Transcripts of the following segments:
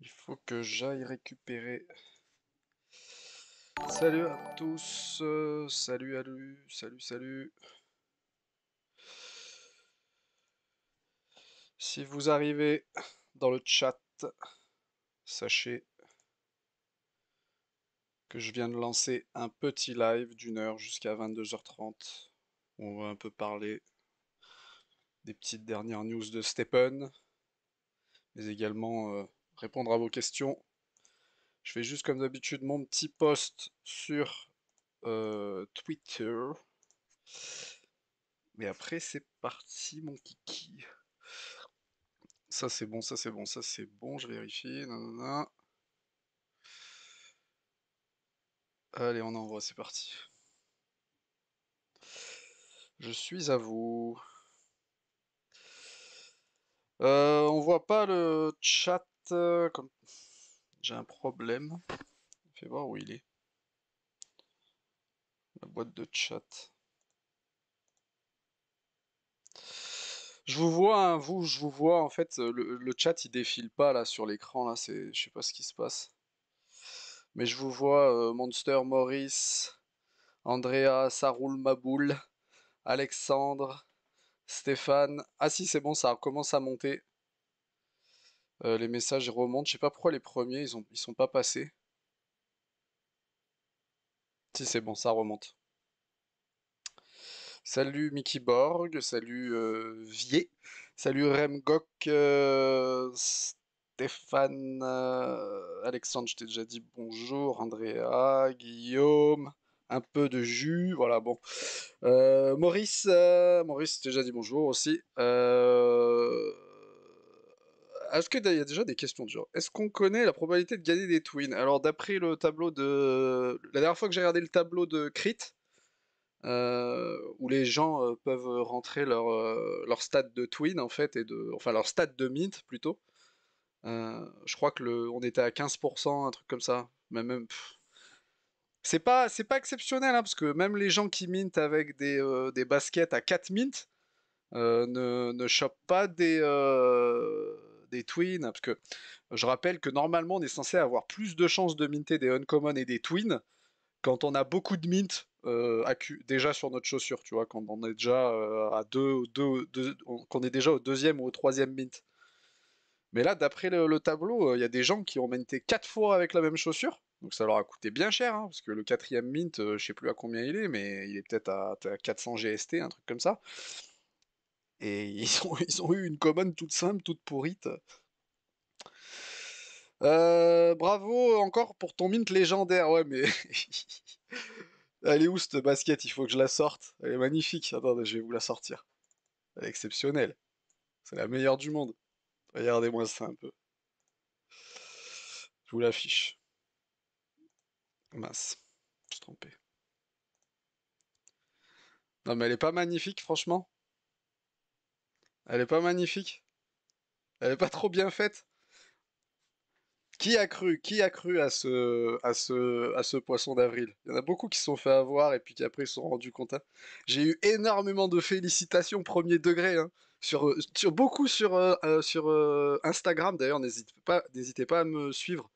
Il faut que j'aille récupérer. Salut à tous. Euh, salut à lui. Salut, salut. Si vous arrivez dans le chat, sachez que je viens de lancer un petit live d'une heure jusqu'à 22h30. On va un peu parler des petites dernières news de Stephen, mais également euh, répondre à vos questions. Je fais juste comme d'habitude mon petit post sur euh, Twitter. Mais après, c'est parti, mon kiki. Ça, c'est bon, ça, c'est bon, ça, c'est bon. Je vérifie. Allez, on envoie, c'est parti. Je suis à vous. Euh, on voit pas le chat euh, j'ai un problème. Fais voir où il est. La boîte de chat. Je vous vois, hein, vous, je vous vois. En fait, euh, le, chat il défile pas là sur l'écran. Là, c'est, je sais pas ce qui se passe. Mais je vous vois euh, Monster Maurice, Andrea, Saroul Maboul, Alexandre, Stéphane. Ah si, c'est bon, ça commence à monter. Euh, les messages remontent. Je sais pas pourquoi les premiers, ils, ont, ils sont pas passés. Si c'est bon, ça remonte. Salut Mickey Borg, salut euh, Vier, salut Remgok, euh, Stéphane, Alexandre, je t'ai déjà dit bonjour, Andrea, Guillaume, un peu de jus, voilà, bon. Maurice, Maurice, je t'ai déjà dit bonjour aussi. Euh, est-ce qu'il y a déjà des questions du genre Est-ce qu'on connaît la probabilité de gagner des twins Alors, d'après le tableau de. La dernière fois que j'ai regardé le tableau de Crit, euh, où les gens euh, peuvent rentrer leur, euh, leur stade de twin, en fait, et de... enfin leur stade de mint plutôt. je crois que on était à 15%, un truc comme ça. Mais même. C'est pas, c'est pas exceptionnel, hein, parce que même les gens qui mintent avec des, baskets à 4 Mint ne, ne pas des des twins, hein, parce que je rappelle que normalement on est censé avoir plus de chances de minter des uncommon et des twins quand on a beaucoup de mint euh, déjà sur notre chaussure, tu vois, quand on est déjà euh, à deux, deux, deux qu'on est déjà au deuxième ou au troisième mint. Mais là, d'après le, tableau, euh, il y a des gens qui ont minté quatre fois avec la même chaussure. Donc ça leur a coûté bien cher, hein, parce que le quatrième mint, je sais plus à combien il est, mais il est peut-être à 400 GST, un truc comme ça. Et ils ont, ils ont eu une commande toute simple, toute pourrite. Euh, bravo encore pour ton mint légendaire. Ouais, mais. Elle est où cette basket Il faut que je la sorte. Elle est magnifique. Attendez, je vais vous la sortir. Elle est exceptionnelle. C'est la meilleure du monde. Regardez-moi ça un peu. Je vous l'affiche. Mince. Je suis trompé. Non, mais elle est pas magnifique, franchement. Elle est pas magnifique Elle est pas trop bien faite qui a cru, qui a cru à ce, à ce, à ce poisson d'avril Il y en a beaucoup qui se sont fait avoir et puis qui après se sont rendus compte. Hein. J'ai eu énormément de félicitations premier degré, hein. sur, sur, beaucoup sur, euh, euh, sur euh, Instagram. D'ailleurs, n'hésitez pas, pas à me suivre.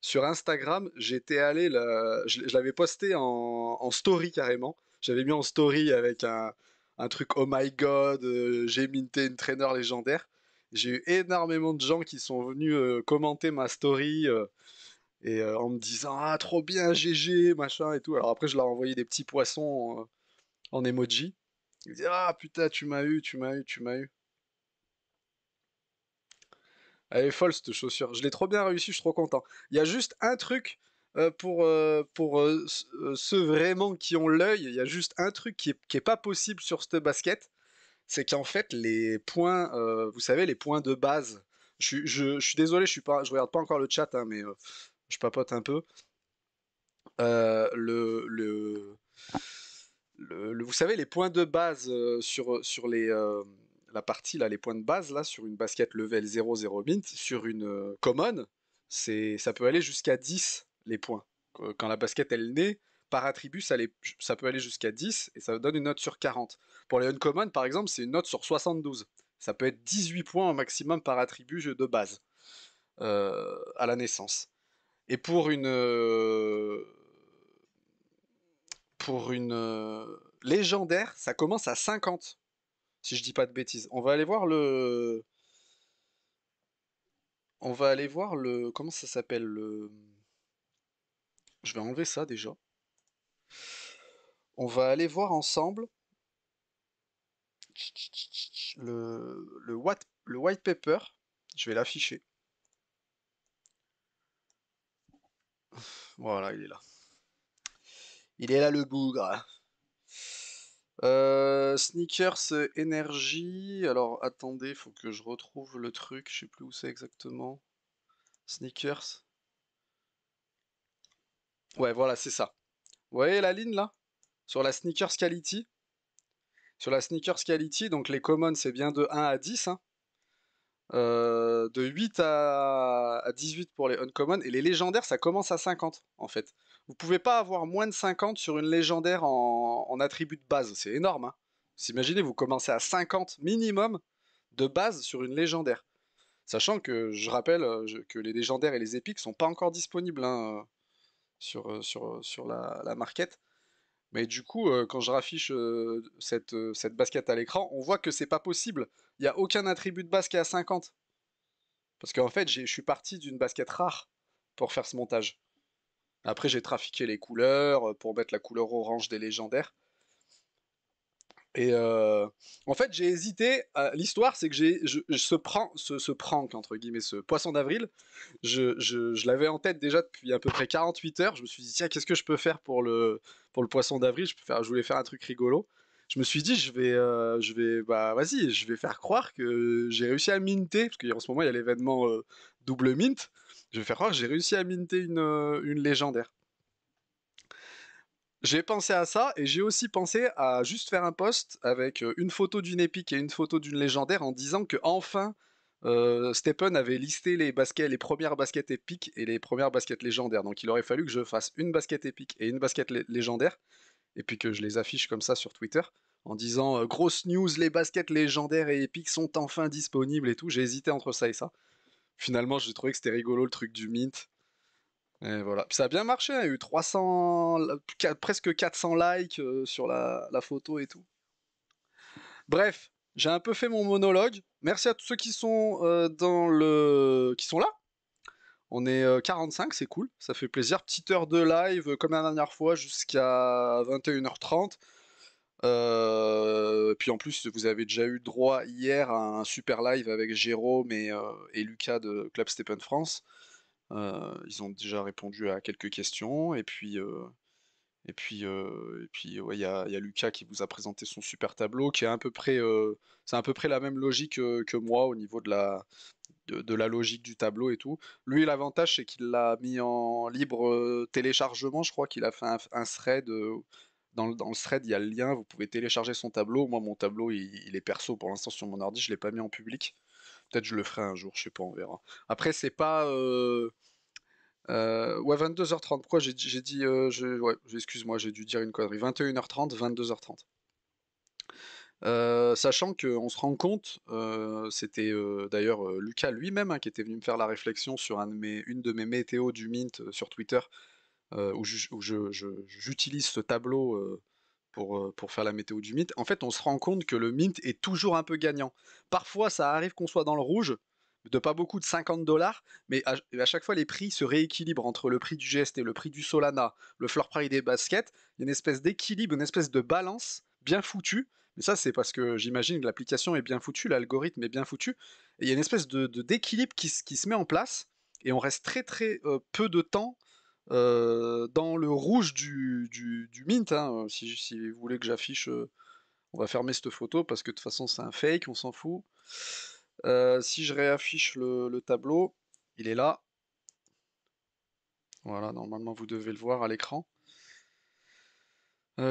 Sur Instagram, j'étais allé, je, l'avais posté en story carrément. J'avais mis en story avec un, un truc oh my god, euh, j'ai minté une traîneur légendaire. J'ai eu énormément de gens qui sont venus euh, commenter ma story euh, et en me disant ah trop bien GG machin et tout. Alors après je leur ai envoyé des petits poissons en, emoji. Ils disaient ah putain tu m'as eu, tu m'as eu, tu m'as eu. Elle est folle cette chaussure. Je l'ai trop bien réussi, je suis trop content. Il y a juste un truc euh, pour, euh, pour euh, ceux vraiment qui ont l'œil, il y a juste un truc qui n'est qui est pas possible sur cette basket, c'est qu'en fait les points, vous savez, les points de base, je, je, je suis désolé, je ne regarde pas encore le chat, hein, mais je papote un peu. le, le, le, vous savez, les points de base sur, sur les, la partie, là, les points de base, là, sur une basket level 0-0 mint, sur une common, c'est, ça peut aller jusqu'à 10 les points. Quand la basket, elle naît, par attribut, ça, peut aller jusqu'à 10 et ça donne une note sur 40. Pour les uncommon, par exemple, c'est une note sur 72. Ça peut être 18 points au maximum par attribut de base euh, à la naissance. Et pour une. Euh, pour une. Euh, légendaire, ça commence à 50. Si je dis pas de bêtises. On va aller voir le. On va aller voir le. Comment ça s'appelle le je vais enlever ça déjà. On va aller voir ensemble le, le white paper. Je vais l'afficher. Voilà, il est là. Il est là le bougre. Euh, sneakers énergie. Alors attendez, faut que je retrouve le truc. Je sais plus où c'est exactement. Sneakers. Ouais, voilà, c'est ça. Vous voyez la ligne là Sur la sneakers quality. Sur la sneakers quality, donc les commons, c'est bien de 1 à 10. Hein. Euh, de 8 à... 18 pour les uncommon, Et les légendaires, ça commence à 50 en fait. Vous pouvez pas avoir moins de 50 sur une légendaire en, attribut de base. C'est énorme. Hein. Vous imaginez, vous commencez à 50 minimum de base sur une légendaire. Sachant que je rappelle euh, que les légendaires et les épiques sont pas encore disponibles. Hein. Euh sur, sur, sur la, marquette Mais du coup, quand je raffiche cette, cette, basket à l'écran, on voit que c'est pas possible. Il n'y a aucun attribut de basket à 50. Parce qu'en fait, je suis parti d'une basket rare pour faire ce montage. Après, j'ai trafiqué les couleurs pour mettre la couleur orange des légendaires. Et euh, en fait, j'ai hésité. Euh, l'histoire, c'est que j'ai je, je, ce, prank, entre guillemets, ce poisson d'avril, je, je l'avais en tête déjà depuis à peu près 48 heures. Je me suis dit, tiens, qu'est-ce que je peux faire pour le, pour le poisson d'avril je, peux faire, je voulais faire un truc rigolo. Je me suis dit, je vais, euh, je vais bah vas-y, je vais faire croire que j'ai réussi à minter, parce qu'en ce moment, il y a l'événement double mint. Je vais faire croire que j'ai réussi à minter une, une légendaire. J'ai pensé à ça et j'ai aussi pensé à juste faire un post avec euh, une photo d'une épique et une photo d'une légendaire en disant que enfin euh, Stephen avait listé les baskets, les premières baskets épiques et les premières baskets légendaires. Donc il aurait fallu que je fasse une basket épique et une basket légendaire et puis que je les affiche comme ça sur Twitter en disant euh, grosse news, les baskets légendaires et épiques sont enfin disponibles et tout. J'ai hésité entre ça et ça. Finalement, j'ai trouvé que c'était rigolo le truc du mint et voilà. ça a bien marché, hein. il y a eu 300, presque 400 likes euh, sur la, photo et tout. Bref, j'ai un peu fait mon monologue. Merci à tous ceux qui sont euh, dans le, qui sont là. On est 45, euh, c'est cool, ça fait plaisir. Petite heure de live comme la dernière fois jusqu'à 21h30. puis en plus, vous avez déjà eu droit hier à un super live avec Jérôme et, et Lucas de Club Stephen France. Euh, ils ont déjà répondu à quelques questions. Et puis, euh, et puis, euh, et puis, il y, y, a Lucas qui vous a présenté son super tableau, qui est à peu près, c'est à peu près la même logique que moi au niveau de la, de, la logique du tableau et tout. Lui, l'avantage, c'est qu'il l'a mis en libre téléchargement. Je crois qu'il a fait un, thread. Dans, dans, le thread, il y a le lien. Vous pouvez télécharger son tableau. Moi, mon tableau, il, il est perso pour l'instant sur mon ordi. Je l'ai pas mis en public. Peut-être je le ferai un jour, je sais pas, on verra. Après, c'est pas. Euh, euh, ouais, 22h30. Pourquoi j'ai dit. Euh, ouais, excuse-moi, j'ai dû dire une connerie. 21h30, 22h30. Euh, sachant qu'on se rend compte, c'était d'ailleurs Lucas lui-même hein, qui était venu me faire la réflexion sur une de mes météos du Mint sur Twitter, où j'utilise ce tableau euh, pour, faire la météo du mint, en fait, on se rend compte que le mint est toujours un peu gagnant. Parfois, ça arrive qu'on soit dans le rouge, de pas beaucoup de 50 dollars, mais à, chaque fois les prix se rééquilibrent entre le prix du et le prix du Solana, le floor price des baskets. Il y a une espèce d'équilibre, une espèce de balance bien foutue. Mais ça, c'est parce que j'imagine que l'application est bien foutue, l'algorithme est bien foutu. il y a une espèce de d'équilibre qui, se met en place et on reste très très euh, peu de temps euh, dans le rouge du, mint, hein, si, si, vous voulez que j'affiche, euh, on va fermer cette photo parce que de toute façon c'est un fake, on s'en fout. Euh, si je réaffiche le, tableau, il est là. Voilà, normalement vous devez le voir à l'écran.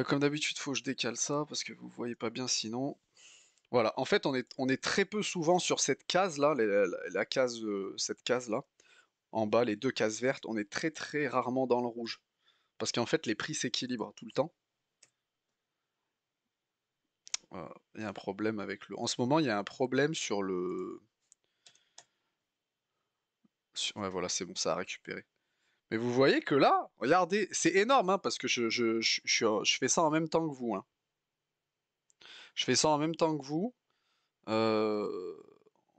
comme d'habitude, il faut que je décale ça parce que vous ne voyez pas bien sinon. Voilà, en fait, on est, on est très peu souvent sur cette case là, la case, cette case là en bas, les deux cases vertes, on est très très rarement dans le rouge. Parce qu'en fait, les prix s'équilibrent tout le temps. Il y a un problème avec le... En ce moment, il y a un problème sur le... Ouais, voilà, c'est bon, ça a récupéré. Mais vous voyez que là, regardez, c'est énorme, hein, parce que je, je, je, fais ça en même temps que vous. Hein. Je fais ça en même temps que vous. Euh...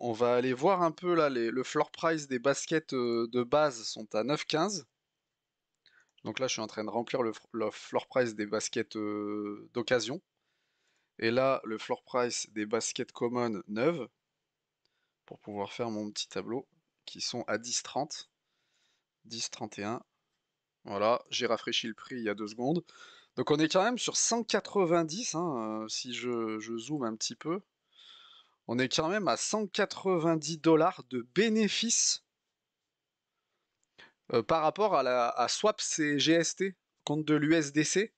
On va aller voir un peu là, le floor price des baskets euh, de base sont à 9,15. Donc là, je suis en train de remplir le, floor price des baskets euh, d'occasion. Et là, le floor price des baskets common, neuves, pour pouvoir faire mon petit tableau, qui sont à 10,30. 10,31. Voilà, j'ai rafraîchi le prix il y a deux secondes. Donc on est quand même sur 190, hein, euh, si je zoome un petit peu on est quand même à 190 dollars de bénéfice euh, par rapport à, la, à swap CGST compte de l'USDC.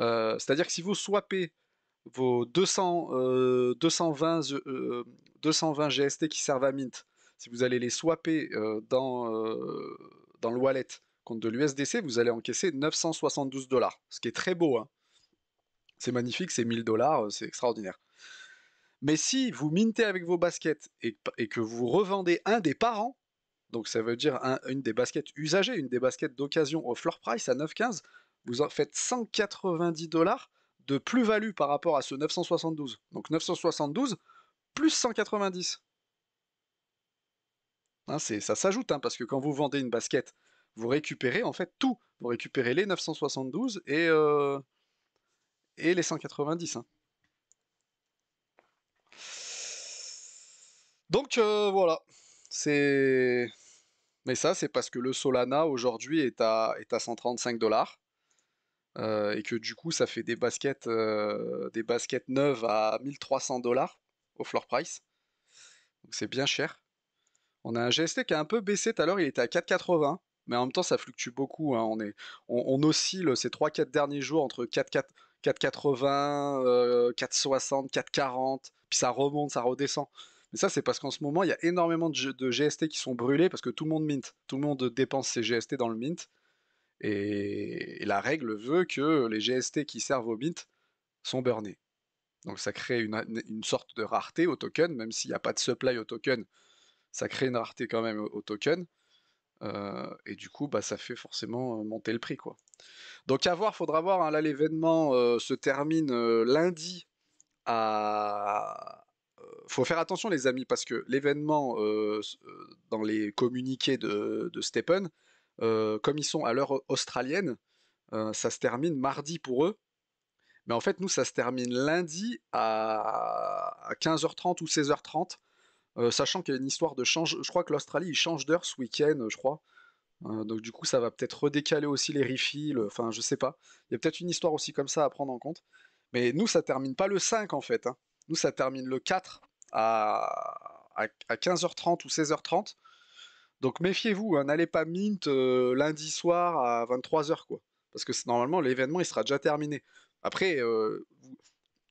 Euh, c'est-à-dire que si vous swappez vos 200, 220, GST qui servent à Mint, si vous allez les swapper euh, dans, le wallet contre de l'USDC, vous allez encaisser 972 dollars, ce qui est très beau. Hein. C'est magnifique, c'est 1000 dollars, c'est extraordinaire. Mais si vous mintez avec vos baskets et, que vous revendez un des parents, donc ça veut dire une des baskets usagées, une des baskets d'occasion au floor price à 9,15, vous en faites 190 dollars de plus-value par rapport à ce 972. Donc 972 plus 190. Hein, ça s'ajoute, hein, parce que quand vous vendez une basket, vous récupérez en fait tout. Vous récupérez les 972 euh, et, les 190. Donc euh, voilà, c'est. Mais ça, c'est parce que le Solana aujourd'hui est à, est à 135 dollars. Euh, et que du coup, ça fait des baskets, euh, des baskets neuves à 1300 dollars au floor price. Donc c'est bien cher. On a un GST qui a un peu baissé tout à l'heure, il était à 4,80. Mais en même temps, ça fluctue beaucoup. Hein. On, on, oscille ces 3-4 derniers jours entre 4,80, 4,60, 4,40. Puis ça remonte, ça redescend. Mais ça, c'est parce qu'en ce moment, il y a énormément de, GST qui sont brûlés parce que tout le monde mint. Tout le monde dépense ses GST dans le mint. Et, la règle veut que les GST qui servent au mint sont burnés. Donc ça crée une, sorte de rareté au token, même s'il n'y a pas de supply au token, ça crée une rareté quand même au, token. Euh, et du coup, bah, ça fait forcément euh, monter le prix. Quoi. Donc à voir, faudra voir. Hein. là, l'événement euh, se termine lundi à, faut faire attention, les amis, parce que l'événement euh, euh, dans les communiqués de, de Steppen, euh, comme ils sont à l'heure australienne, ça se termine mardi pour eux. Mais en fait, nous, ça se termine lundi à 15h30 ou 16h30, sachant qu'il y a une histoire de change. Je crois que l'Australie, change d'heure ce week-end, je crois. donc du coup, ça va peut-être redécaler aussi les refills. Enfin, je sais pas. Il y a peut-être une histoire aussi comme ça à prendre en compte. Mais nous, ça termine pas le 5 en fait. Hein. Nous, ça termine le 4 à, 15h30 ou 16h30. Donc méfiez-vous, hein, n'allez pas mint euh, lundi soir à 23h, quoi. Parce que normalement, l'événement, il sera déjà terminé. Après, euh,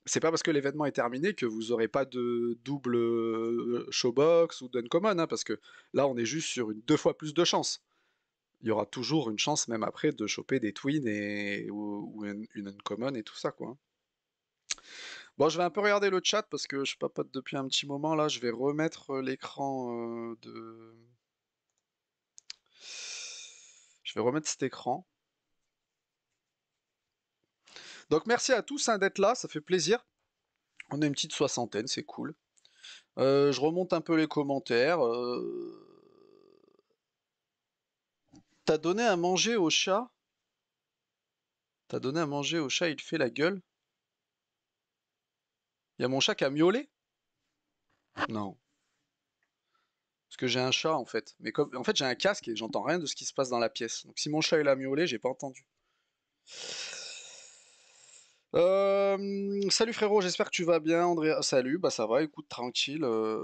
c'est pas parce que l'événement est terminé que vous n'aurez pas de double euh, showbox ou d'uncommon, hein, parce que là, on est juste sur une deux fois plus de chance. Il y aura toujours une chance, même après, de choper des twins et, ou, une, uncommon et tout ça, quoi. Hein. Bon, je vais un peu regarder le chat parce que je pas, depuis un petit moment. Là, je vais remettre euh, l'écran euh, de. Je vais remettre cet écran. Donc, merci à tous hein, d'être là, ça fait plaisir. On est une petite soixantaine, c'est cool. Euh, je remonte un peu les commentaires. T'as donné à manger au chat T'as donné à manger au chat, il fait la gueule il y a mon chat qui a miaulé Non. Parce que j'ai un chat en fait. Mais comme en fait j'ai un casque et j'entends rien de ce qui se passe dans la pièce. Donc si mon chat il a miaulé, j'ai pas entendu. Euh, salut frérot, j'espère que tu vas bien, André. Salut, bah ça va, écoute, tranquille. Euh.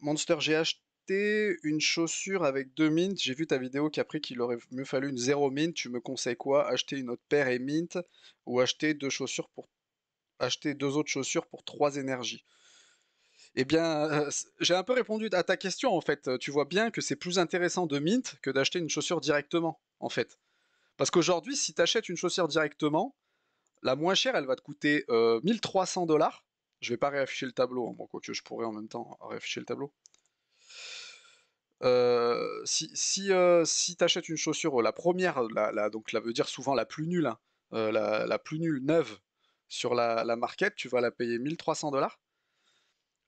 Monster, j'ai acheté une chaussure avec deux mints. J'ai vu ta vidéo qui a pris qu'il aurait mieux fallu une zéro mint. Tu me conseilles quoi Acheter une autre paire et mint ou acheter deux chaussures pour acheter deux autres chaussures pour trois énergies. Eh bien, euh, j'ai un peu répondu à ta question en fait. Tu vois bien que c'est plus intéressant de mint que d'acheter une chaussure directement en fait. Parce qu'aujourd'hui, si tu achètes une chaussure directement, la moins chère, elle va te coûter 1300 euh, dollars. Je vais pas réafficher le tableau, hein, quoique je pourrais en même temps réafficher le tableau. Euh, si si, tu achètes une chaussure, la première, donc la veut dire souvent la plus nulle, hein, la, plus nulle neuve, sur la, la tu vas la payer 1300 dollars.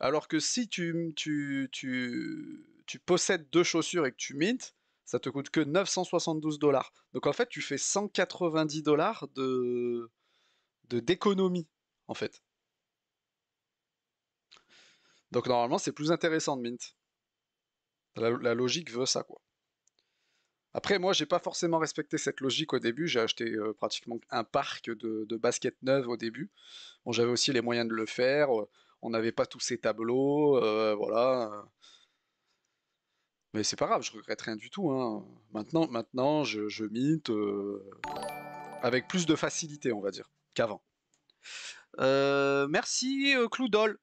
Alors que si tu, tu, tu, tu, possèdes deux chaussures et que tu mintes, ça te coûte que 972 dollars. Donc en fait, tu fais 190 dollars de d'économie, en fait. Donc normalement, c'est plus intéressant de mint. la, logique veut ça, quoi. Après, moi, j'ai pas forcément respecté cette logique au début. J'ai acheté euh, pratiquement un parc de, baskets neuves au début. Bon, j'avais aussi les moyens de le faire. Euh, on n'avait pas tous ces tableaux, euh, voilà. Mais c'est pas grave, je regrette rien du tout. Hein. Maintenant, maintenant, je, je mite avec plus de facilité, on va dire, qu'avant. merci Cloudol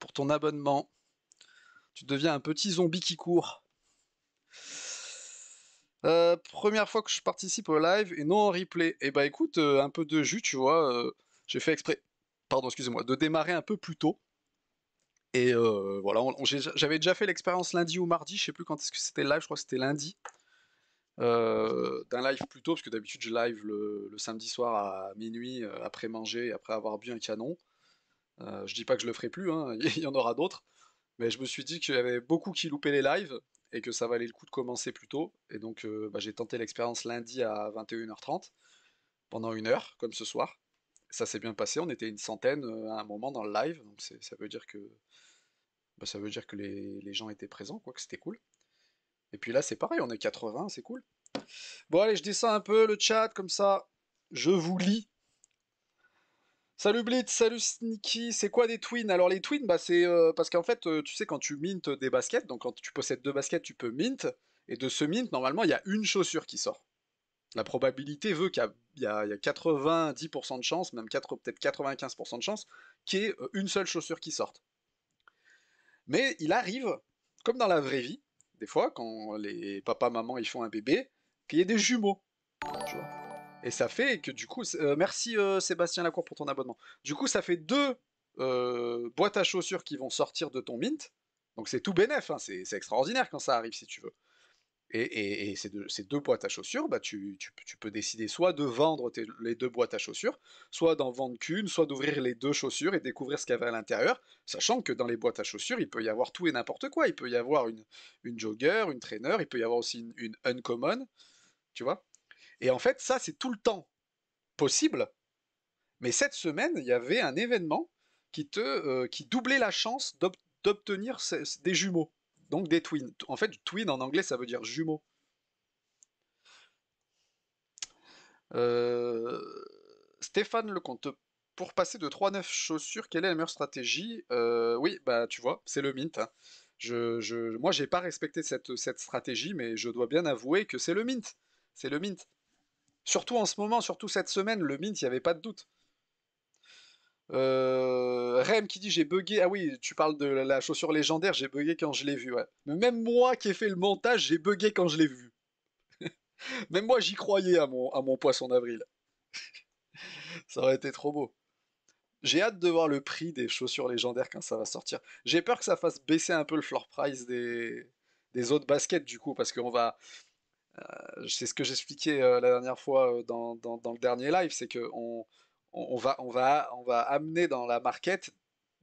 pour ton abonnement. Tu deviens un petit zombie qui court. Euh, première fois que je participe au live et non en replay. Et eh bah ben, écoute, euh, un peu de jus, tu vois. Euh, j'ai fait exprès, pardon, excusez-moi, de démarrer un peu plus tôt. Et voilà, j'avais déjà fait l'expérience lundi ou mardi, je sais plus quand est-ce que c'était le live, je crois que c'était lundi. d'un live plus tôt, parce que d'habitude je live le, samedi soir à minuit, après manger et après avoir bu un canon. Euh, je dis pas que je le ferai plus, hein, il y en aura d'autres. Mais je me suis dit qu'il y avait beaucoup qui loupaient les lives et que ça valait le coup de commencer plus tôt. Et donc euh, bah, j'ai tenté l'expérience lundi à 21h30 pendant une heure, comme ce soir. Ça s'est bien passé, on était une centaine euh, à un moment dans le live, donc ça veut dire que, bah, ça veut dire que les, les gens étaient présents, quoi, que c'était cool. Et puis là c'est pareil, on est 80, c'est cool. Bon allez, je descends un peu le chat comme ça, je vous lis Salut Blitz, salut Sneaky, c'est quoi des twins Alors les twins, bah c'est euh, parce qu'en fait, euh, tu sais, quand tu mintes des baskets, donc quand tu possèdes deux baskets, tu peux mint, et de ce mint, normalement, il y a une chaussure qui sort. La probabilité veut qu'il y, ait a, 90% de chance, même peut-être 95% de chance, qu'il y ait euh, une seule chaussure qui sorte. Mais il arrive, comme dans la vraie vie, des fois, quand les papas-maman ils font un bébé, qu'il y ait des jumeaux. Et ça fait que du coup, euh, merci euh, Sébastien Lacour pour ton abonnement. Du coup, ça fait deux euh, boîtes à chaussures qui vont sortir de ton mint. Donc c'est tout bénéf, hein. c'est extraordinaire quand ça arrive si tu veux. Et, ces, deux, boîtes à chaussures, bah, tu, peux décider soit de vendre les deux boîtes à chaussures, soit d'en vendre qu'une, soit d'ouvrir les deux chaussures et découvrir ce qu'il y avait à l'intérieur, sachant que dans les boîtes à chaussures, il peut y avoir tout et n'importe quoi. Il peut y avoir une, une jogger, une trainer, il peut y avoir aussi une uncommon, tu vois et en fait, ça, c'est tout le temps possible. Mais cette semaine, il y avait un événement qui, te, euh, qui doublait la chance d'obtenir des jumeaux. Donc des twins. En fait, twin en anglais, ça veut dire jumeaux. Euh... Stéphane Lecomte, pour passer de 3-9 chaussures, quelle est la meilleure stratégie euh, Oui, bah tu vois, c'est le mint. Hein. Je, je, moi, j'ai pas respecté cette, cette stratégie, mais je dois bien avouer que c'est le mint. C'est le mint. Surtout en ce moment, surtout cette semaine, le mint, il n'y avait pas de doute. Euh, Rem qui dit j'ai bugué. Ah oui, tu parles de la chaussure légendaire, j'ai bugué quand je l'ai vue. Ouais. Même moi qui ai fait le montage, j'ai bugué quand je l'ai vu. Même moi, j'y croyais à mon, poisson d'avril. ça aurait été trop beau. J'ai hâte de voir le prix des chaussures légendaires quand ça va sortir. J'ai peur que ça fasse baisser un peu le floor price des autres baskets du coup, parce qu'on va, euh, c'est ce que j'expliquais euh, la dernière fois euh, dans, le dernier live, c'est qu'on va, on, va, on va amener dans la market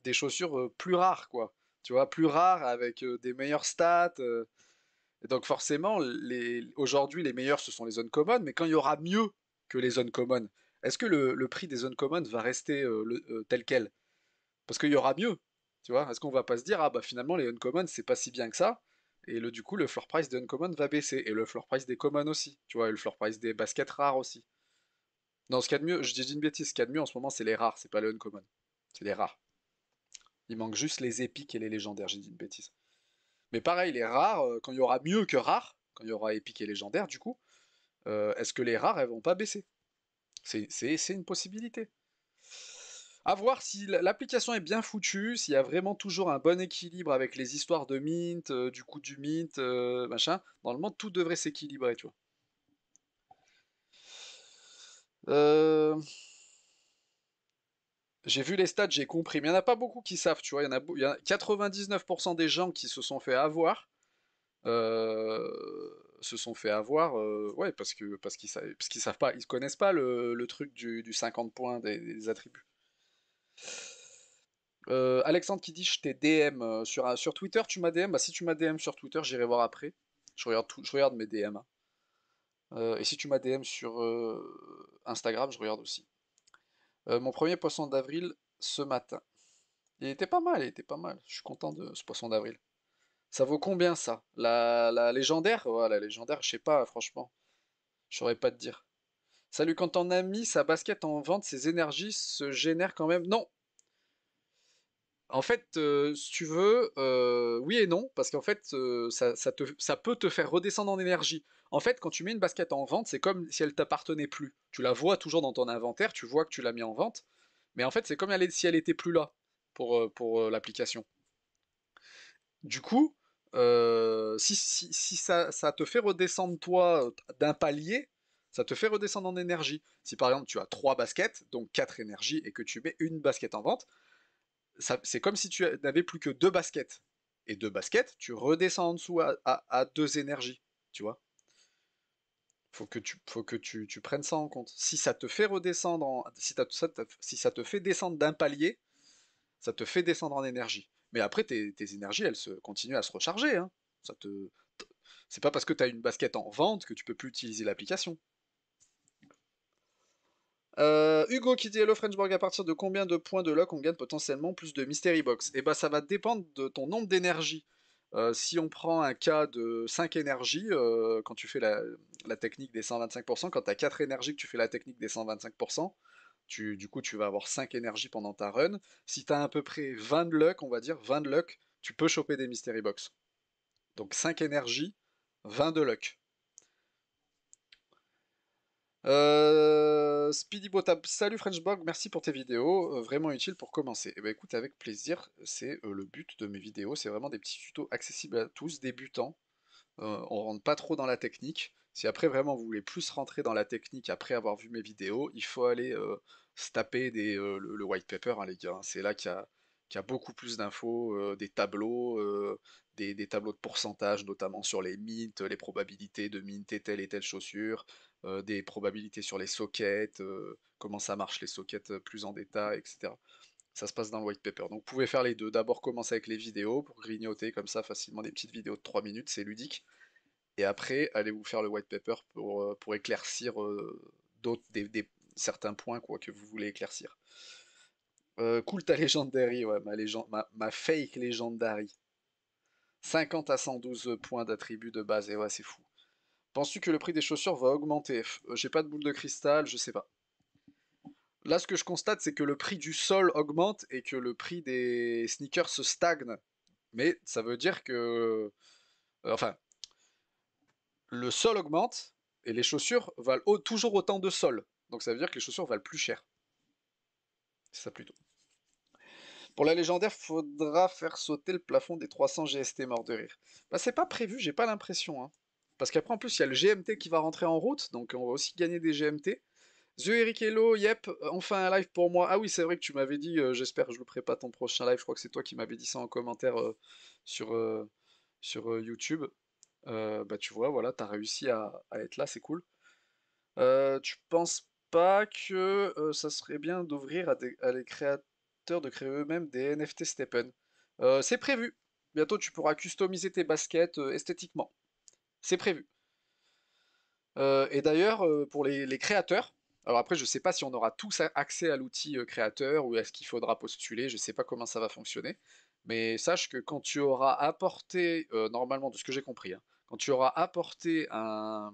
des chaussures plus rares, quoi. Tu vois, plus rares avec des meilleures stats. Et donc forcément, les, aujourd'hui, les meilleurs, ce sont les zones communes, mais quand il y aura mieux que les zones communes, est-ce que le, prix des zones communes va rester tel quel Parce qu'il y aura mieux, tu vois Est-ce qu'on va pas se dire, ah bah finalement, les zones communes, c'est pas si bien que ça et le, du coup, le floor price des uncommon va baisser. Et le floor price des common aussi. Tu vois, et le floor price des baskets rares aussi. Non, ce qu'il y a de mieux, je dis une bêtise, ce qu'il y a de mieux en ce moment, c'est les rares, c'est pas les uncommon. C'est les rares. Il manque juste les épiques et les légendaires, j'ai dit une bêtise. Mais pareil, les rares, euh, quand il y aura mieux que rares, quand il y aura épiques et légendaires du coup, euh, est-ce que les rares, elles vont pas baisser C'est une possibilité. A voir si l'application est bien foutue, s'il y a vraiment toujours un bon équilibre avec les histoires de mint, euh, du coup du mint, euh, machin. Normalement, tout devrait s'équilibrer, tu vois. Euh, j'ai vu les stats, j'ai compris, mais il n'y en a pas beaucoup qui savent, tu vois. Il y en a, 99% des gens qui se sont fait avoir. Euh, se sont fait avoir, ouais, parce que parce qu'ils savent, parce qu'ils savent pas, ils connaissent pas le, truc du, 50 points des attributs. Euh, Alexandre qui dit je t'ai DM euh, sur, sur Twitter, tu m'as DM. Bah, si tu m'as DM sur Twitter, j'irai voir après. Je regarde, je regarde mes DM. Hein. Euh, et si tu m'as DM sur Instagram, je regarde aussi. mon premier poisson d'avril ce matin. Il était pas mal, il était pas mal. Je suis content de ce poisson d'avril. Ça vaut combien ça la, la, légendaire Ouais, la légendaire, je sais pas, franchement. Je saurais pas te dire. Salut, quand on a mis sa basket en vente, ses énergies se génèrent quand même. Non En fait, si tu veux, oui et non, parce qu'en fait, ça, peut te faire redescendre en énergie. En fait, quand tu mets une basket en vente, c'est comme si elle t'appartenait plus. Tu la vois toujours dans ton inventaire, tu vois que tu l'as mis en vente, mais en fait, c'est comme si elle était plus là pour, l'application. Du coup, si, ça, te fait redescendre toi d'un palier, ça te fait redescendre en énergie. Si par exemple tu as trois baskets, donc quatre énergies, et que tu mets une basket en vente, c'est comme si tu n'avais plus que deux baskets. Et deux baskets, tu redescends en dessous à, deux énergies, tu vois. Faut que, tu, faut que tu, tu, prennes ça en compte. Si ça te fait redescendre, si, ça si ça te fait descendre d'un palier, ça te fait descendre en énergie. Mais après, tes, énergies, elles se, continuent à se recharger. Hein. Ça te, c'est pas parce que tu as une basket en vente que tu peux plus utiliser l'application. Euh, Hugo qui dit Hello Frenchborg, à partir de combien de points de luck on gagne potentiellement plus de Mystery Box Eh bah ça va dépendre de ton nombre d'énergie. Euh, si on prend un cas de 5 énergies, euh, quand tu fais la, technique des 125%, quand tu as 4 énergies que tu fais la technique des 125%, du coup tu vas avoir 5 énergies pendant ta run. Si tu as à peu près 20 de luck, on va dire 20 de luck, tu peux choper des Mystery Box. Donc 5 énergies, 20 de luck. Euh, salut Frenchbog, merci pour tes vidéos, euh, vraiment utile pour commencer. Et eh ben écoute, avec plaisir, c'est euh, le but de mes vidéos, c'est vraiment des petits tutos accessibles à tous, débutants. Euh, on rentre pas trop dans la technique. Si après vraiment vous voulez plus rentrer dans la technique après avoir vu mes vidéos, il faut aller se taper des, le, white paper, hein, les gars. Hein. c'est là qu'il y a qui a beaucoup plus d'infos, euh, des tableaux, euh, des, tableaux de pourcentage, notamment sur les mints, les probabilités de minter telle et telle chaussure, euh, des probabilités sur les sockets, comment ça marche les sockets plus en détail, etc ça se passe dans le white paper. Donc vous pouvez faire les deux. D'abord commencer avec les vidéos pour grignoter comme ça facilement des petites vidéos de 3 minutes, c'est ludique. Et après, allez vous faire le white paper pour, pour éclaircir d'autres, certains points quoi, que vous voulez éclaircir. Euh, cool ta légendary, ouais, ma, légende, ma, ma, fake légendary. 50 à 112 points d'attribut de base, et ouais, c'est fou. Penses-tu que le prix des chaussures va augmenter euh, J'ai pas de boule de cristal, je sais pas. Là, ce que je constate, c'est que le prix du sol augmente et que le prix des sneakers se stagne. Mais ça veut dire que. Euh, enfin. Le sol augmente et les chaussures valent toujours autant de sol. Donc ça veut dire que les chaussures valent plus cher. C'est ça plutôt. Pour la légendaire, faudra faire sauter le plafond des 300 GST morts de rire. Bah, c'est pas prévu, j'ai pas l'impression. Hein. Parce qu'après, en plus, il y a le GMT qui va rentrer en route, donc on va aussi gagner des GMT. The Eric Hello, yep, enfin un live pour moi. Ah oui, c'est vrai que tu m'avais dit, euh, j'espère que je ne prépare pas ton prochain live, je crois que c'est toi qui m'avais dit ça en commentaire euh, sur, euh, sur YouTube. bah tu vois, voilà, t'as réussi à, être là, c'est cool. tu penses pas que ça serait bien d'ouvrir à, à, les créateurs de créer eux-mêmes des NFT Steppen. Euh, c'est prévu. Bientôt, tu pourras customiser tes baskets euh, esthétiquement. C'est prévu. Euh, et d'ailleurs, pour les, créateurs, alors après, je sais pas si on aura tous accès à l'outil créateur ou est-ce qu'il faudra postuler, je sais pas comment ça va fonctionner. Mais sache que quand tu auras apporté, normalement, de ce que j'ai compris, hein, quand tu auras apporté un,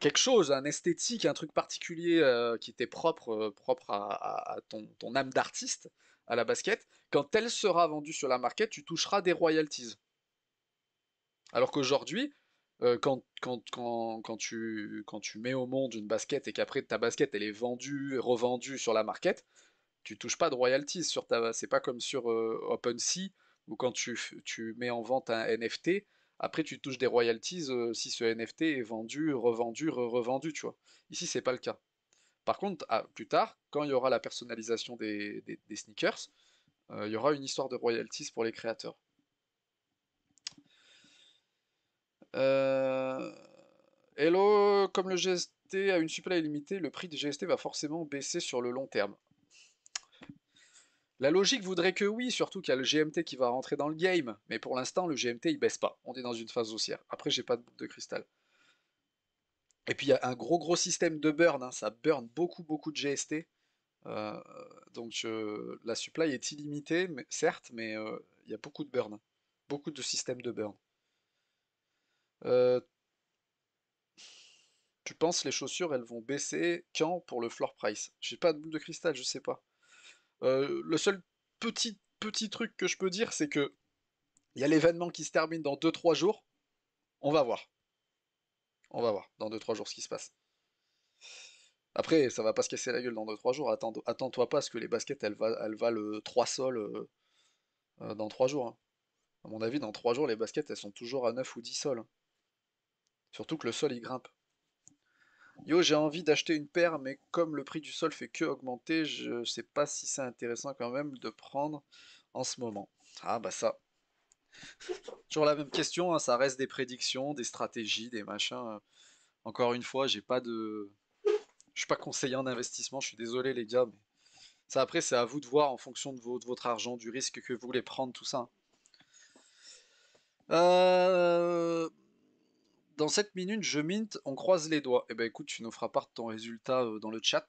quelque chose, un esthétique, un truc particulier euh, qui était propre, euh, propre à, ton, âme d'artiste, à la basket, quand elle sera vendue sur la market, tu toucheras des royalties. Alors qu'aujourd'hui, euh, quand, tu, quand tu mets au monde une basket et qu'après ta basket elle est vendue, et revendue sur la market, tu touches pas de royalties sur ta. C'est pas comme sur OpenSea ou quand tu mets en vente un NFT, après, tu touches des royalties euh, si ce NFT est vendu, revendu, revendu, tu vois. Ici, c'est pas le cas. Par contre, à, ah, plus tard, quand il y aura la personnalisation des, sneakers, euh, il y aura une histoire de royalties pour les créateurs. Euh, Hello, comme le GST a une supply limitée, le prix du GST va forcément baisser sur le long terme. La logique voudrait que oui, surtout qu'il y a le GMT qui va rentrer dans le game, mais pour l'instant, le GMT, il baisse pas. On est dans une phase haussière. Après, j'ai pas de boule de cristal. Et puis, il y a un gros, gros système de burn. Hein. Ça burn beaucoup, beaucoup de GST. Euh, donc, la supply est illimitée, certes, mais euh, il y a beaucoup de burn. Beaucoup de systèmes de burn. Euh, tu penses les chaussures, elles vont baisser quand pour le floor price J'ai pas de boule de cristal, je sais pas. Euh, le seul petit, petit truc que je peux dire, c'est que il y a l'événement qui se termine dans 2-3 jours. On va voir. On va voir dans 2-3 jours ce qui se passe. Après, ça va pas se casser la gueule dans 2-3 jours. Attends-toi pas à ce que les baskets, elles, valent 3 euh, sols euh, dans 3 jours. A hein. À mon avis, dans 3 jours, les baskets, elles sont toujours à 9 ou 10 sols. Hein. Surtout que le sol, il grimpe. Yo, j'ai envie d'acheter une paire, mais comme le prix du sol fait que augmenter, je sais pas si c'est intéressant quand même de prendre en ce moment. Ah bah ça. Toujours la même question, hein, ça reste des prédictions, des stratégies, des machins. Encore une fois, j'ai pas de. Je suis pas conseiller en investissement, je suis désolé les gars, mais ça après c'est à vous de voir en fonction de, de, votre argent, du risque que vous voulez prendre, tout ça. Euh dans 7 minutes, je mint, on croise les doigts. Eh ben écoute, tu nous feras part de ton résultat euh, dans le chat.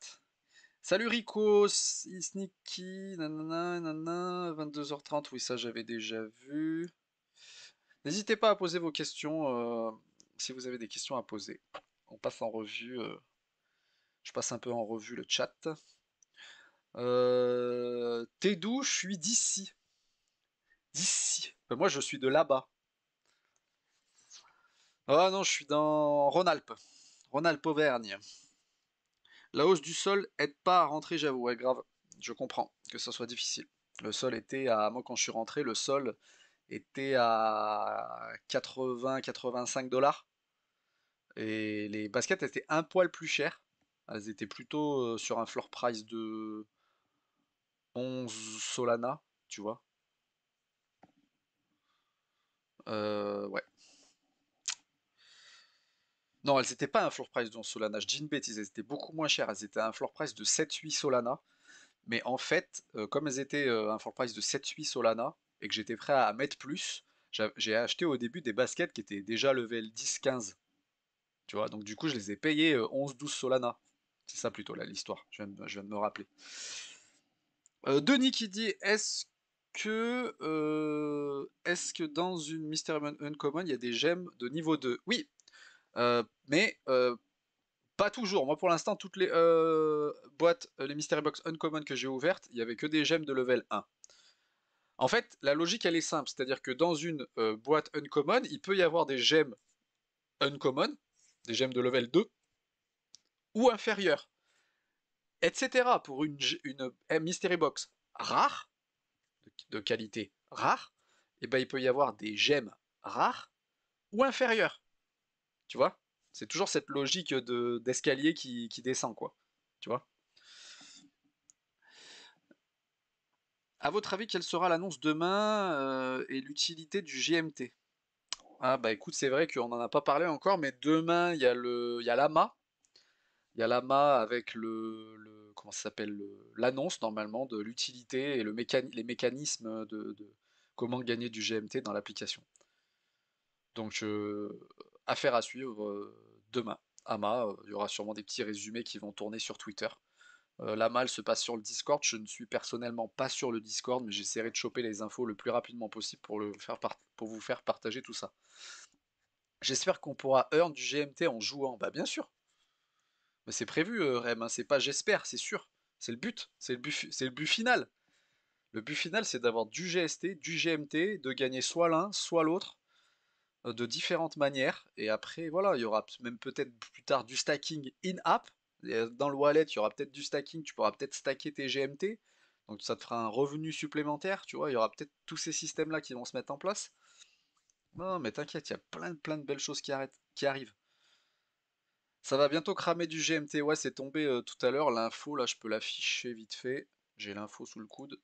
Salut Rico, Sneaky, nanana, nanana, 22h30, oui ça j'avais déjà vu. N'hésitez pas à poser vos questions euh, si vous avez des questions à poser. On passe en revue, euh, je passe un peu en revue le chat. T'es d'où Je suis d'ici. D'ici. Ben, moi je suis de là-bas. Oh non, je suis dans Rhône-Alpes. Rhône-Alpes-Auvergne. La hausse du sol aide pas à rentrer, j'avoue. Ouais, grave. Je comprends que ça soit difficile. Le sol était à. Moi, quand je suis rentré, le sol était à 80-85 dollars. Et les baskets étaient un poil plus chères. Elles étaient plutôt euh, sur un floor price de 11 Solana, tu vois. Euh, ouais. Non, elles n'étaient pas un floor price dans Solana. Je dis une bêtise, elles étaient beaucoup moins chères. Elles étaient un floor price de 7-8 Solana. Mais en fait, euh, comme elles étaient euh, un floor price de 7-8 Solana et que j'étais prêt à mettre plus, j'ai acheté au début des baskets qui étaient déjà level 10-15. Tu vois, donc du coup, je les ai payées 11-12 euh, Solana. C'est ça plutôt l'histoire, je, viens de me rappeler. Denis qui dit Est-ce que, est-ce que dans une Mystery Uncommon, il y a des gemmes de niveau 2 Oui, euh, mais euh, pas toujours. Moi, pour l'instant, toutes les euh, boîtes, les Mystery Box Uncommon que j'ai ouvertes, il n'y avait que des gemmes de level 1. En fait, la logique, elle est simple. C'est-à-dire que dans une boîte Uncommon, il peut y avoir des gemmes Uncommon, des gemmes de level 2, ou inférieures, etc. Pour une, eh, Mystery Box rare, de, qualité rare, et eh ben, il peut y avoir des gemmes rares ou inférieures. Tu vois C'est toujours cette logique d'escalier qui, qui descend, quoi. Tu vois À votre avis, quelle sera l'annonce demain euh, et l'utilité du GMT Ah bah écoute, c'est vrai qu'on n'en a pas parlé encore, mais demain, il y a le, il l'AMA. Il y a l'AMA avec le, comment ça s'appelle l'annonce normalement de l'utilité et le les mécanismes de, comment gagner du GMT dans l'application. Donc je... Euh, affaire à suivre demain. AMA, il y aura sûrement des petits résumés qui vont tourner sur Twitter. la malle se passe sur le Discord. Je ne suis personnellement pas sur le Discord, mais j'essaierai de choper les infos le plus rapidement possible pour, le faire pour vous faire partager tout ça. J'espère qu'on pourra earn du GMT en jouant. Bah bien sûr. Mais c'est prévu, euh, Rem. Hein, c'est pas j'espère, c'est sûr. C'est le but. C'est le but, c'est le but final. Le but final, c'est d'avoir du GST, du GMT, de gagner soit l'un, soit l'autre, euh, de différentes manières. Et après, voilà, il y aura même peut-être plus tard du stacking in-app. Euh, dans le wallet, il y aura peut-être du stacking, tu pourras peut-être stacker tes GMT. Donc ça te fera un revenu supplémentaire, tu vois, il y aura peut-être tous ces systèmes-là qui vont se mettre en place. Non, mais t'inquiète, il y a plein, plein de belles choses qui, arrivent. Ça va bientôt cramer du GMT. Ouais, c'est tombé euh, tout à l'heure. L'info, là, je peux l'afficher vite fait. J'ai l'info sous le coude.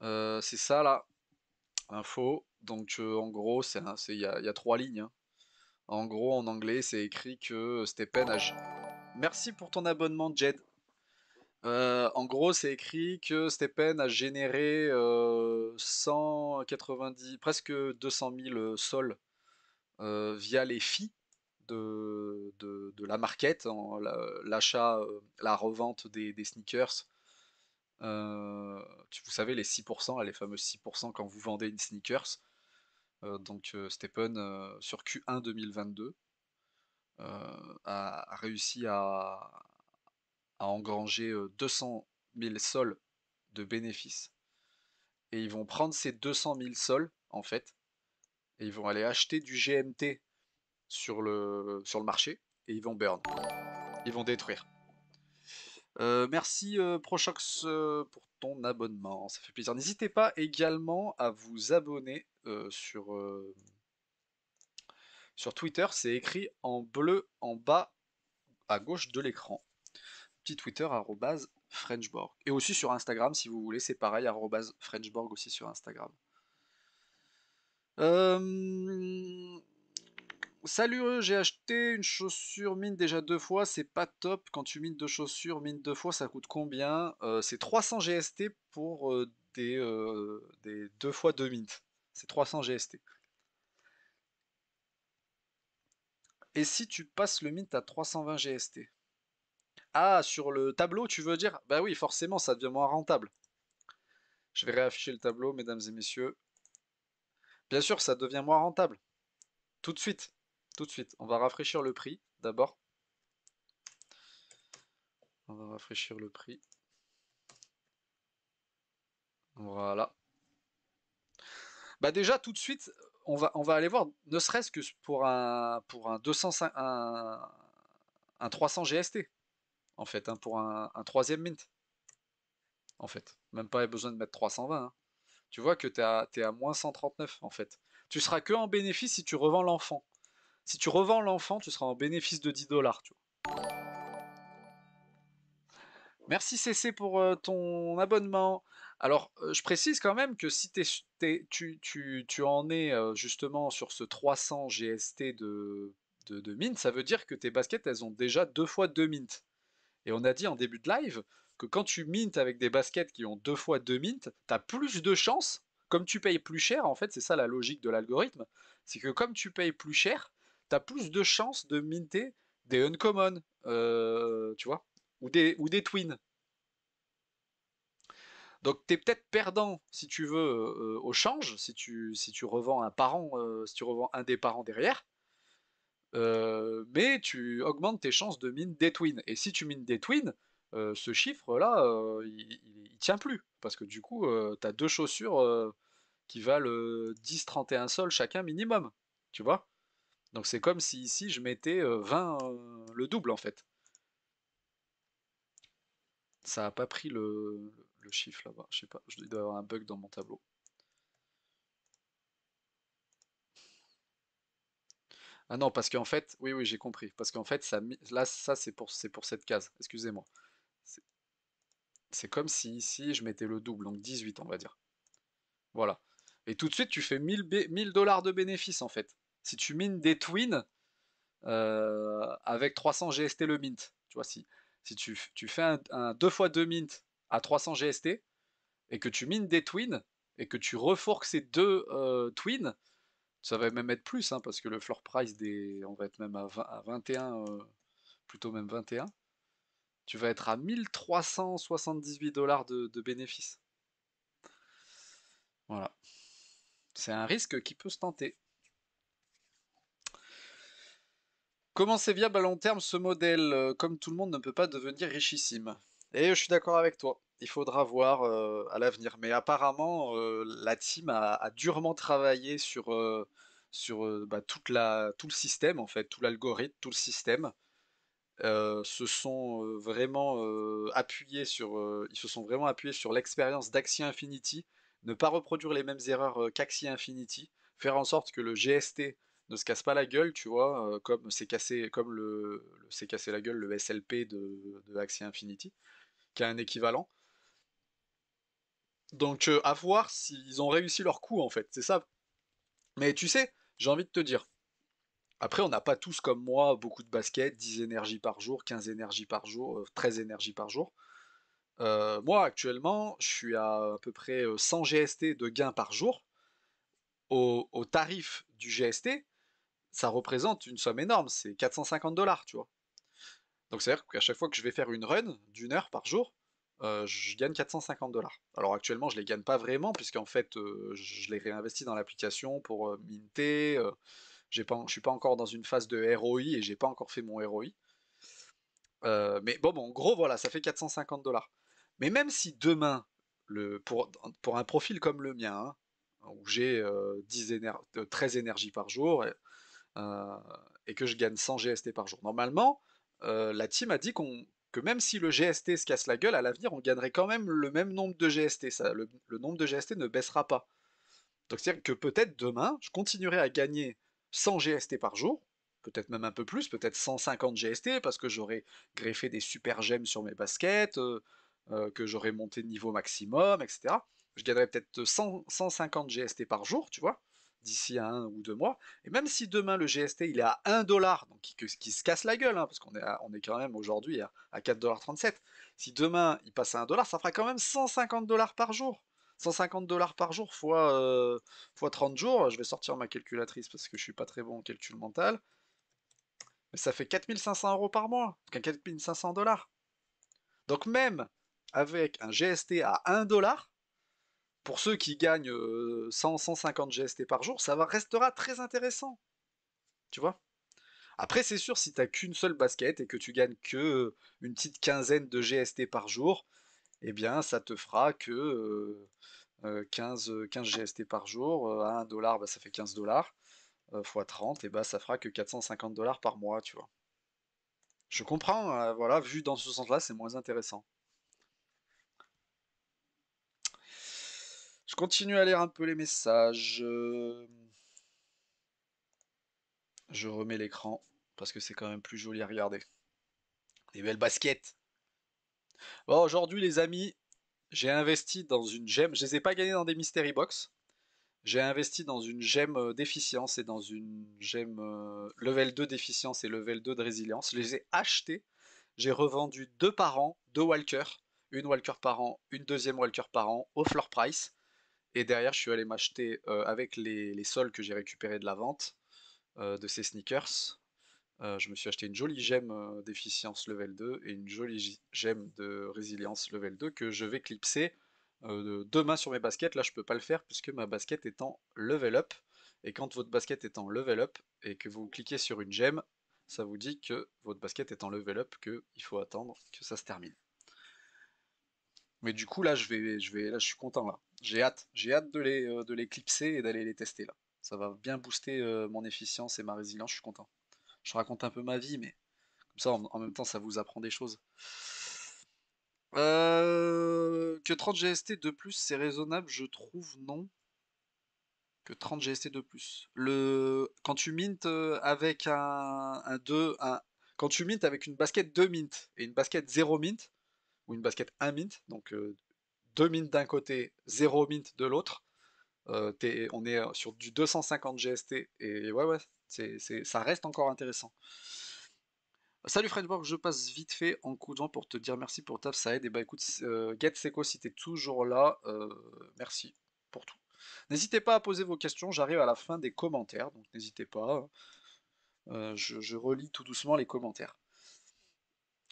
c'est ça, là. Info. Donc, euh, en gros, il y a, trois lignes. Hein. En gros, en anglais, c'est écrit que Stephen a... Merci pour ton abonnement, Jed. Euh, en gros, c'est écrit que Stephen a généré 190, presque 200 000 sols euh, via les filles de, de, la marquette, l'achat, la, revente des sneakers euh, vous savez, les 6%, les fameux 6% quand vous vendez une sneakers. Euh, donc, euh, Stephen, sur Q1 2022, a, réussi à, engranger 200 000 sols de bénéfices. Et ils vont prendre ces 200 000 sols, en fait, et ils vont aller acheter du GMT sur le marché, et ils vont burn. Ils vont détruire. Euh, merci euh, Prochox euh, pour ton abonnement, ça fait plaisir. N'hésitez pas également à vous abonner sur, sur Twitter, c'est écrit en bleu en bas à gauche de l'écran. Petit Twitter Frenchborg. Et aussi sur Instagram si vous voulez, c'est pareil, Frenchborg aussi sur Instagram. Euh... Salut, euh, j'ai acheté une chaussure mine déjà deux fois, c'est pas top. Quand tu mines deux chaussures, mine deux fois, ça coûte combien euh, C'est 300 GST pour euh, des, deux fois deux mines. C'est 300 GST. Et si tu passes le mint à 320 GST Ah, sur le tableau, tu veux dire Bah oui, forcément, ça devient moins rentable. Je vais réafficher le tableau, mesdames et messieurs. Bien sûr, ça devient moins rentable. Tout de suite tout de suite. On va rafraîchir le prix d'abord. On va rafraîchir le prix. Voilà. Bah déjà tout de suite, on va, on va aller voir, ne serait-ce que pour un pour un un, un 300 GST en fait, hein, pour un, troisième mint en fait. Même pas besoin de mettre 320. Hein. Tu vois que tu es, es à moins 139 en fait. Tu seras que en bénéfice si tu revends l'enfant. Si tu revends l'enfant, tu seras en bénéfice de 10 dollars. Merci CC pour euh, ton abonnement. Alors, euh, je précise quand même que si tu, en es euh, justement sur ce 300 GST de, mint, ça veut dire que tes baskets, elles ont déjà deux fois deux mint. Et on a dit en début de live que quand tu mintes avec des baskets qui ont deux fois deux mint, tu as plus de chances, comme tu payes plus cher, en fait, c'est ça la logique de l'algorithme, c'est que comme tu payes plus cher, plus de chances de minter des uncommon, euh, tu vois, ou des, ou des twins. Donc tu es peut-être perdant, si tu veux, euh, au change, si tu, si tu revends un parent, euh, si tu revends un des parents derrière. mais tu augmentes tes chances de mine des twins. Et si tu mines des twins, ce chiffre-là, il, tient plus. Parce que du coup, tu as deux chaussures qui valent 10-31 sols chacun minimum. Tu vois donc c'est comme si ici je mettais 20, le double en fait. Ça n'a pas pris le, chiffre là-bas, je sais pas, je dois avoir un bug dans mon tableau. Ah non, parce qu'en fait, oui, oui, j'ai compris. Parce qu'en fait, ça, là, ça, c'est pour, pour cette case. Excusez-moi. C'est comme si ici, je mettais le double, donc 18, on va dire. Voilà. Et tout de suite, tu fais 1000 dollars de bénéfice, en fait si tu mines des twins euh, avec 300 GST le mint, tu vois, si, si tu, fais un, 2x2 mint à 300 GST et que tu mines des twins et que tu reforques ces deux euh, twins, ça va même être plus, hein, parce que le floor price, des, on va être même à, 21, euh, plutôt même 21, tu vas être à 1378 dollars de, de bénéfice. Voilà. C'est un risque qui peut se tenter. Comment c'est viable à long terme ce modèle euh, Comme tout le monde ne peut pas devenir richissime. Et je suis d'accord avec toi. Il faudra voir euh, à l'avenir. Mais apparemment, euh, la team a, durement travaillé sur, sur bah, toute la, tout le système, en fait, tout l'algorithme, tout le système. se sont vraiment appuyés sur, ils se sont vraiment appuyés sur l'expérience d'Axie Infinity, ne pas reproduire les mêmes erreurs qu'Axie Infinity, faire en sorte que le GST ne se casse pas la gueule, tu vois, euh, comme c'est cassé, comme le, cassé la gueule le SLP de, de Axie Infinity, qui a un équivalent. Donc euh, à voir s'ils ont réussi leur coup en fait, c'est ça. Mais tu sais, j'ai envie de te dire. Après, on n'a pas tous comme moi beaucoup de baskets, 10 énergies par jour, 15 énergies par jour, 13 euh, énergies par jour. moi, actuellement, je suis à à peu près 100 GST de gains par jour. au tarif du GST, ça représente une somme énorme, c'est 450 dollars, tu vois. Donc c'est-à-dire qu'à chaque fois que je vais faire une run d'une heure par jour, euh, je gagne 450 dollars. Alors actuellement, je ne les gagne pas vraiment, puisqu'en fait, euh, je les réinvestis dans l'application pour euh, minter. j'ai pas, je suis pas encore dans une phase de ROI et j'ai pas encore fait mon ROI. mais bon, en gros, voilà, ça fait 450 dollars. Mais même si demain, le, pour, pour un profil comme le mien, hein, où j'ai 13 énergies par jour, euh, et que je gagne 100 GST par jour. Normalement, euh, la team a dit qu'on que même si le GST se casse la gueule, à l'avenir, on gagnerait quand même le même nombre de GST. Ça, le, nombre de GST ne baissera pas. Donc c'est-à-dire que peut-être demain, je continuerai à gagner 100 GST par jour, peut-être même un peu plus, peut-être 150 GST, parce que j'aurai greffé des super gemmes sur mes baskets, euh, que j'aurai monté niveau maximum, etc. Je gagnerai peut-être 150 GST par jour, tu vois d'ici à un ou deux mois. Et même si demain le GST il est à 1 dollar, donc qui, qui, se casse la gueule, hein, parce qu'on est, est quand même aujourd'hui à, 4,37$, si demain il passe à 1 dollar, ça fera quand même 150 dollars par jour. 150 dollars par jour fois, 30 euh, jours, je vais sortir ma calculatrice parce que je suis pas très bon en calcul mental, mais ça fait 4500 euros par mois, 4500 dollars. Donc même avec un GST à 1 dollar, pour ceux qui gagnent 100, 150 GST par jour, ça va, restera très intéressant. Tu vois Après, c'est sûr, si tu t'as qu'une seule basket et que tu gagnes que euh, une petite quinzaine de GST par jour, eh bien, ça te fera que 15, euh, euh, GST par jour. À 1 dollar, bah, ça fait 15 dollars. x 30, et bah, ça fera que 450 dollars par mois, tu vois. Je comprends, hein, voilà, vu dans ce sens-là, c'est moins intéressant. Je continue à lire un peu les messages. Euh, je remets l'écran parce que c'est quand même plus joli à regarder. Les belles baskets. Bon, aujourd'hui, les amis, j'ai investi dans une gemme. Je ne les ai pas gagnées dans des mystery box. J'ai investi dans une gemme euh, d'efficience et dans une gemme euh, level 2 d'efficience et level 2 de résilience. Je les ai achetées. J'ai revendu deux par an, deux walkers, une walker par an, une deuxième walker par an au floor price. Et derrière, je suis allé m'acheter euh, avec les, sols que j'ai récupérés de la vente euh, de ces sneakers. Euh, je me suis acheté une jolie gemme d'efficience level 2 et une jolie gemme de résilience level 2 que je vais clipser demain sur mes baskets. Là, je peux pas le faire puisque ma basket est en level up. Et quand votre basket est en level up et que vous cliquez sur une gemme, ça vous dit que votre basket est en level up, qu'il faut attendre que ça se termine. Mais du coup, là, je vais, je vais, là, je suis content là. J'ai hâte, j'ai hâte de les, euh, de les clipser et d'aller les tester là. Ça va bien booster euh, mon efficience et ma résilience. Je suis content. Je raconte un peu ma vie, mais comme ça, en, même temps, ça vous apprend des choses. Euh, que 30 GST de plus, c'est raisonnable, je trouve non. Que 30 GST de plus. Le... Quand tu mintes avec un, 2, quand tu mintes avec une basket 2 mint et une basket 0 mint, ou une basket 1 mint, donc 2 euh, mint d'un côté, 0 mint de l'autre. Euh, on est euh, sur du 250 GST et ouais ouais, ça reste encore intéressant. Salut Work, je passe vite fait en coup de vent pour te dire merci pour ta ça aide. Et eh bah ben, écoute, Get Seco, si t'es toujours là, merci pour tout. N'hésitez pas à poser vos questions, j'arrive à la fin des commentaires, donc n'hésitez pas. Hein. je relis tout doucement les commentaires.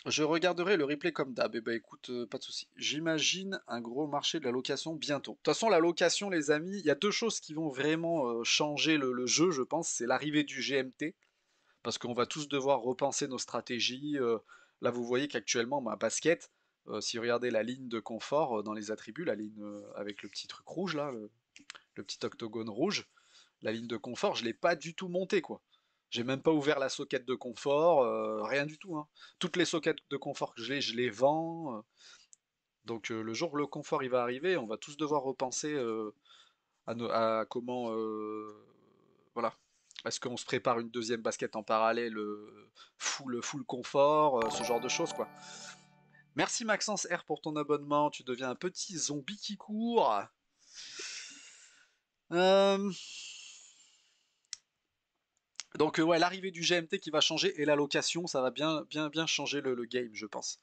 Je regarderai le replay comme d'hab. Et eh bah ben, écoute, euh, pas de souci. J'imagine un gros marché de la location bientôt. De toute façon, la location, les amis, il y a deux choses qui vont vraiment euh, changer le, jeu, je pense. C'est l'arrivée du GMT, parce qu'on va tous devoir repenser nos stratégies. Euh. là, vous voyez qu'actuellement, ma basket, si vous regardez la ligne de confort dans les attributs, la ligne avec le petit truc rouge là, le, petit octogone rouge, la ligne de confort, je l'ai pas du tout montée quoi. J'ai même pas ouvert la soquette de confort, euh, rien du tout. Hein. Toutes les sockets de confort que j'ai, je les vends. Euh. donc euh, le jour où le confort il va arriver, on va tous devoir repenser à, comment, voilà, est-ce qu'on se prépare une deuxième basket en parallèle, le full confort, ce genre de choses quoi. Merci Maxence R pour ton abonnement, tu deviens un petit zombie qui court. Euh... Donc euh, ouais, l'arrivée du GMT qui va changer et la location ça va bien, bien, bien changer le, game, je pense.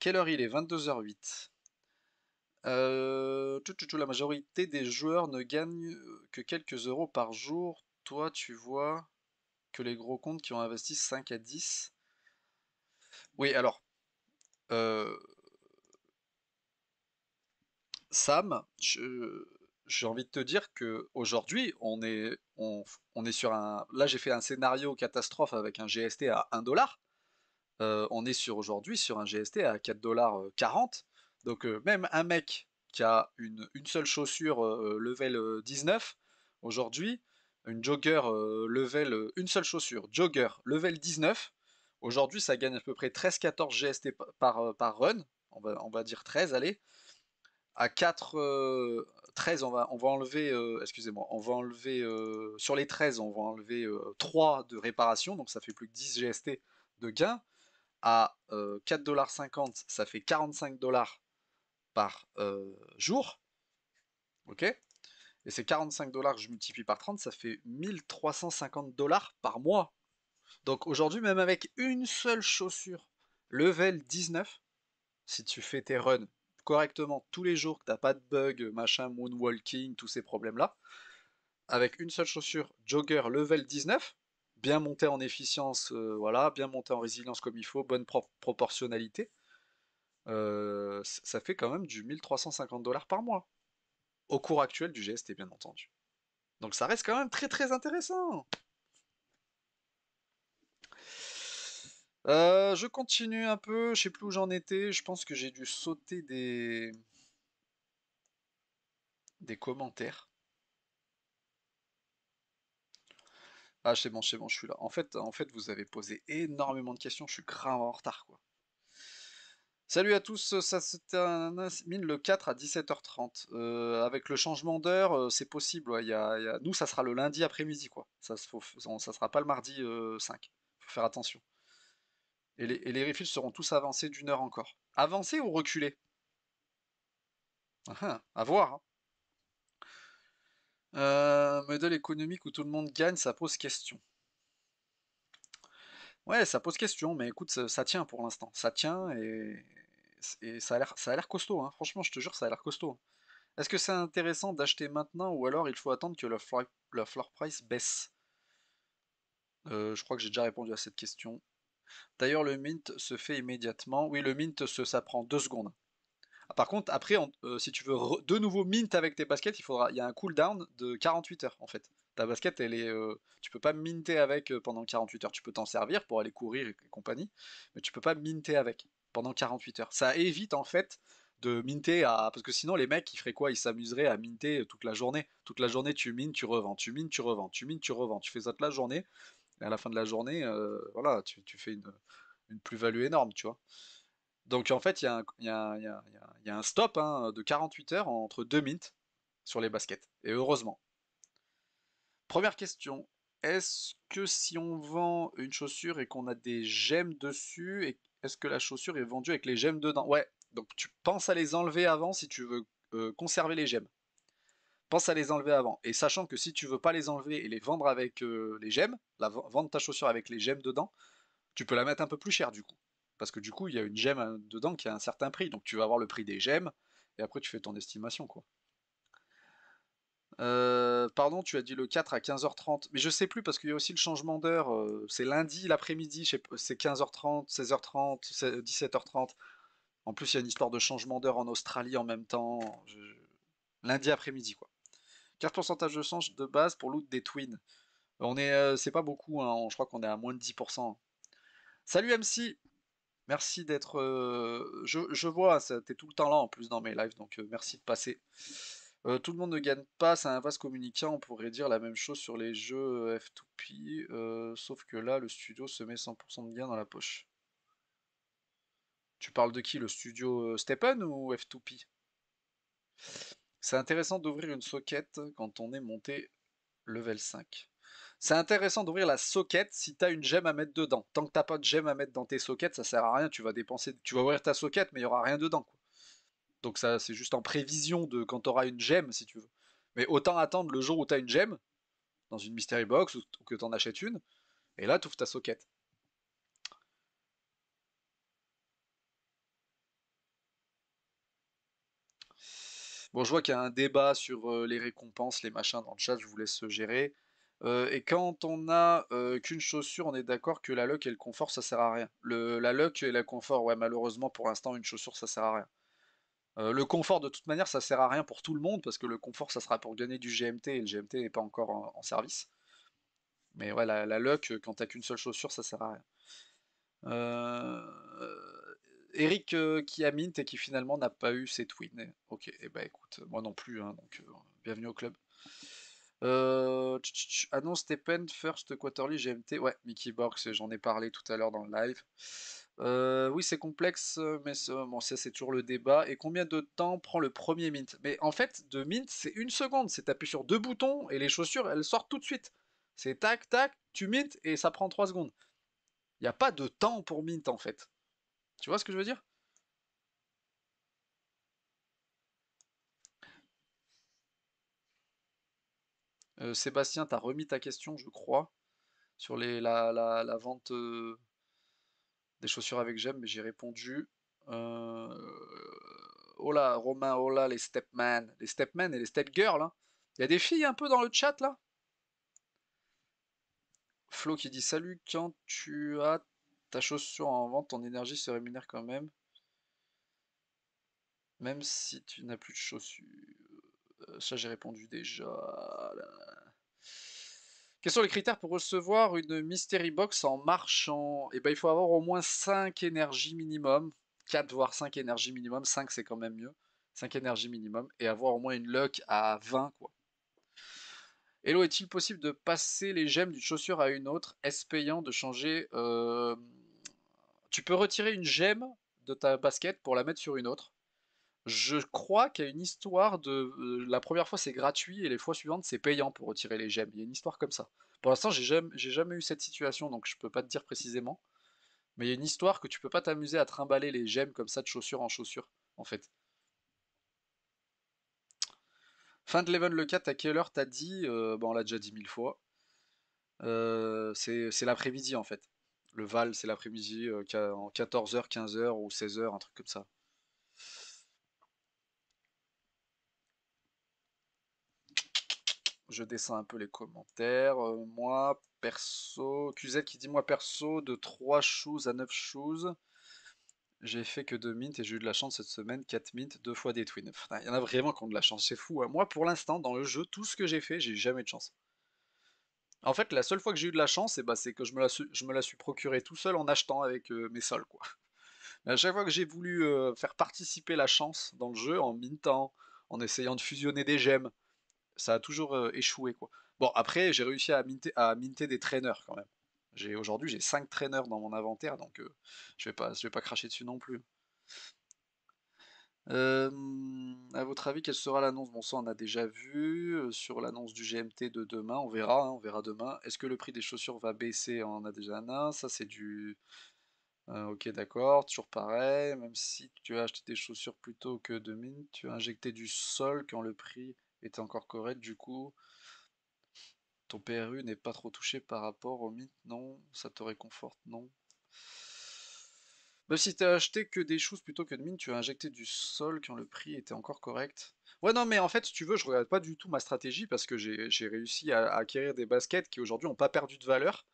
Quelle heure il est 22h08. Euh, tout, la majorité des joueurs ne gagnent que quelques euros par jour. Toi, tu vois que les gros comptes qui ont investi 5 à 10. Oui, alors. Euh, Sam, je, j'ai envie de te dire que aujourd'hui, on est, on, est sur un. Là, j'ai fait un scénario catastrophe avec un GST à 1 dollar. Euh, on est sur aujourd'hui sur un GST à 4 dollars 40. Euh, Donc euh, même un mec qui a une, seule chaussure level 19 aujourd'hui, une jogger level une seule chaussure jogger level 19 aujourd'hui, ça gagne à peu près 13-14 GST par, par, run. on va dire 13, allez à 4 euh, on va on va enlever euh, excusez-moi on va enlever euh, sur les 13 on va enlever 3 de réparation donc ça fait plus que 10 GST de gain à 4,50$ ça fait 45 dollars par jour ok et ces 45 dollars je multiplie par 30 ça fait 1350 dollars par mois donc aujourd'hui même avec une seule chaussure level 19 si tu fais tes runs correctement tous les jours, que t'as pas de bug, machin, moonwalking, tous ces problèmes-là, avec une seule chaussure jogger level 19, bien montée en efficience, euh, voilà, bien montée en résilience comme il faut, bonne proportionnalité, euh, ça fait quand même du 1350 dollars par mois. Au cours actuel du GST, bien entendu. Donc ça reste quand même très très intéressant. Euh, je continue un peu, je sais plus où j'en étais, je pense que j'ai dû sauter des... des commentaires. Ah c'est bon, c'est bon, je suis là. En fait, en fait, vous avez posé énormément de questions, je suis grave en retard quoi. Salut à tous, ça se termine le 4 à 17h30. Euh, avec le changement d'heure, euh, c'est possible. y Nous, ça sera le lundi après-midi, quoi. Ça, ne sera pas le mardi 5, 5. Faut faire attention. Et les, et seront tous avancés d'une heure encore. Avancer ou reculer ah, ah, À voir. Hein. Euh, modèle économique où tout le monde gagne, ça pose question. Ouais, ça pose question, mais écoute, ça, tient pour l'instant. Ça tient et, ça a l'air costaud. Hein. Franchement, je te jure, ça a l'air costaud. Est-ce que c'est intéressant d'acheter maintenant ou alors il faut attendre que le floor, price baisse euh, Je crois que j'ai déjà répondu à cette question. D'ailleurs, le mint se fait immédiatement. Oui, le mint, se, ça prend deux secondes. Ah, par contre, après, euh, si tu veux de nouveau mint avec tes baskets, il faudra, il y a un cooldown de 48 heures en fait. Ta basket, elle est, euh, tu peux pas minter avec euh, pendant 48 heures. Tu peux t'en servir pour aller courir et compagnie, mais tu peux pas minter avec pendant 48 heures. Ça évite en fait de minter à. Parce que sinon, les mecs, ils feraient quoi Ils s'amuseraient à minter toute la journée. Toute la journée, tu mines, tu revends, tu mines, tu revends, tu mines, tu revends. Tu fais ça toute la journée. Et à la fin de la journée, euh, voilà, tu, fais une, plus-value énorme, tu vois. Donc en fait, il y, a un stop de 48 heures entre deux minutes sur les baskets. Et heureusement. Première question. Est-ce que si on vend une chaussure et qu'on a des gemmes dessus, est-ce que la chaussure est vendue avec les gemmes dedans Ouais, donc tu penses à les enlever avant si tu veux euh, conserver les gemmes pense à les enlever avant. Et sachant que si tu veux pas les enlever et les vendre avec euh, les gemmes, la, vendre ta chaussure avec les gemmes dedans, tu peux la mettre un peu plus cher du coup. Parce que du coup, il y a une gemme euh, dedans qui a un certain prix. Donc tu vas avoir le prix des gemmes et après tu fais ton estimation quoi. Euh, pardon, tu as dit le 4 à 15h30, mais je sais plus parce qu'il y a aussi le changement d'heure. c'est lundi l'après-midi, c'est 15h30, 16h30, 17h30. En plus, il y a une histoire de changement d'heure en Australie en même temps. Lundi après-midi, quoi. 4% de change de base pour loot des twins. Euh, on est, euh, c'est pas beaucoup, hein, je crois qu'on est à moins de 10%. Salut MC Merci d'être... Euh, je, vois, t'es tout le temps là en plus dans mes lives, donc merci de passer. tout le monde ne gagne pas, c'est un vaste communiquant. on pourrait dire la même chose sur les jeux F2P, sauf que là, le studio se met 100% de gains dans la poche. Tu parles de qui Le studio Steppen ou F2P c'est intéressant d'ouvrir une socket quand on est monté level 5. C'est intéressant d'ouvrir la socket si t'as une gemme à mettre dedans. Tant que t'as pas de gemme à mettre dans tes sockets, ça sert à rien. Tu vas dépenser, tu vas ouvrir ta socket, mais il y aura rien dedans. Donc ça, c'est juste en prévision de quand t'auras une gemme, si tu veux. Mais autant attendre le jour où t'as une gemme dans une mystery box ou que t'en achètes une, et là t'ouvres ta socket. Bon, je vois qu'il y a un débat sur les récompenses, les machins dans le chat, je vous laisse se gérer. et quand on n'a qu'une chaussure, on est d'accord que la luck et le confort, ça sert à rien. Le, la luck et la confort, ouais, malheureusement, pour l'instant, une chaussure, ça sert à rien. le confort, de toute manière, ça sert à rien pour tout le monde, parce que le confort, ça sera pour gagner du GMT, et le GMT n'est pas encore en, service. Mais ouais, la, la luck, quand t'as qu'une seule chaussure, ça sert à rien. Eric qui a mint et qui finalement n'a pas eu ses twins. Ok, et eh bah ben, écoute, moi non plus, hein, donc bienvenue au club. annonce Stephen First Quarterly GMT. Ouais, Mickey Box, j'en ai parlé tout à l'heure dans le live. oui, c'est complexe, mais ça c'est toujours le débat. Et combien de temps prend le premier mint Mais en fait, de mint, c'est une seconde. C'est appuyer sur deux boutons et les chaussures, elles sortent tout de suite. C'est tac, tac, tu mint et ça prend trois secondes. Il n'y a pas de temps pour mint en fait. Tu vois ce que je veux dire euh, Sébastien, tu as remis ta question, je crois, sur la, vente euh, des chaussures avec Jem, mais j'ai répondu. oh euh, là, Romain, oh là, les Stepmen, les Stepmen et les stepgirls. Hein. Il y a des filles un peu dans le chat là Flo qui dit salut quand tu as ta chaussure en vente, ton énergie se rémunère quand même. Même si tu n'as plus de chaussures. Euh, ça, j'ai répondu déjà. Quels sont les critères pour recevoir une Mystery Box en marchant Eh ben, il faut avoir au moins 5 énergies minimum. 4 voire 5 énergies minimum. 5, c'est quand même mieux. 5 énergies minimum. Et avoir au moins une luck à 20, quoi. Hello, est-il possible de passer les gemmes d'une chaussure à une autre est payant de changer euh, tu peux retirer une gemme de ta basket pour la mettre sur une autre. Je crois qu'il y a une histoire de euh, la première fois c'est gratuit et les fois suivantes c'est payant pour retirer les gemmes. Il y a une histoire comme ça. Pour l'instant j'ai jamais, jamais eu cette situation donc je peux pas te dire précisément. Mais il y a une histoire que tu peux pas t'amuser à trimballer les gemmes comme ça de chaussure en chaussure en fait. Fin de Leven le 4 à quelle heure t'as dit euh, bon, bah, On l'a déjà dit mille fois. Euh, c'est l'après-midi en fait. Le Val, c'est l'après-midi euh, en 14h, 15h ou 16h, un truc comme ça. je descends un peu les commentaires. Euh, moi, perso, QZ qui dit moi perso, de 3 choses à 9 choses. j'ai fait que 2 mints et j'ai eu de la chance cette semaine, 4 mints, 2 fois des twins. Il y en a vraiment qui ont de la chance, c'est fou. Hein. Moi, pour l'instant, dans le jeu, tout ce que j'ai fait, j'ai eu jamais de chance. En fait, la seule fois que j'ai eu de la chance, eh ben, c'est que je me, la suis, procurée tout seul en achetant avec euh, mes sols. Quoi. à chaque fois que j'ai voulu euh, faire participer la chance dans le jeu en mintant, en essayant de fusionner des gemmes, ça a toujours euh, échoué. Quoi. Bon, après, j'ai réussi à minter, des traîneurs quand même. aujourd'hui, j'ai 5 traîneurs dans mon inventaire, donc je ne vais pas cracher dessus non plus. A à votre avis, quelle sera l'annonce Bon, ça, on a déjà vu sur l'annonce du GMT de demain. On verra, hein, on verra demain. Est-ce que le prix des chaussures va baisser On en a déjà un. Ça, c'est du. ok, d'accord. Toujours pareil. Même si tu as acheté des chaussures plutôt que de mine, tu as injecté du sol quand le prix était encore correct. Du coup, ton PRU n'est pas trop touché par rapport au mine, Non, ça te réconforte. Non si bah, si t'as acheté que des choses plutôt que de mines, tu as injecté du sol quand le prix était encore correct. Ouais, non, mais en fait, si tu veux, je regarde pas du tout ma stratégie parce que j'ai réussi à, acquérir des baskets qui aujourd'hui n'ont pas perdu de valeur.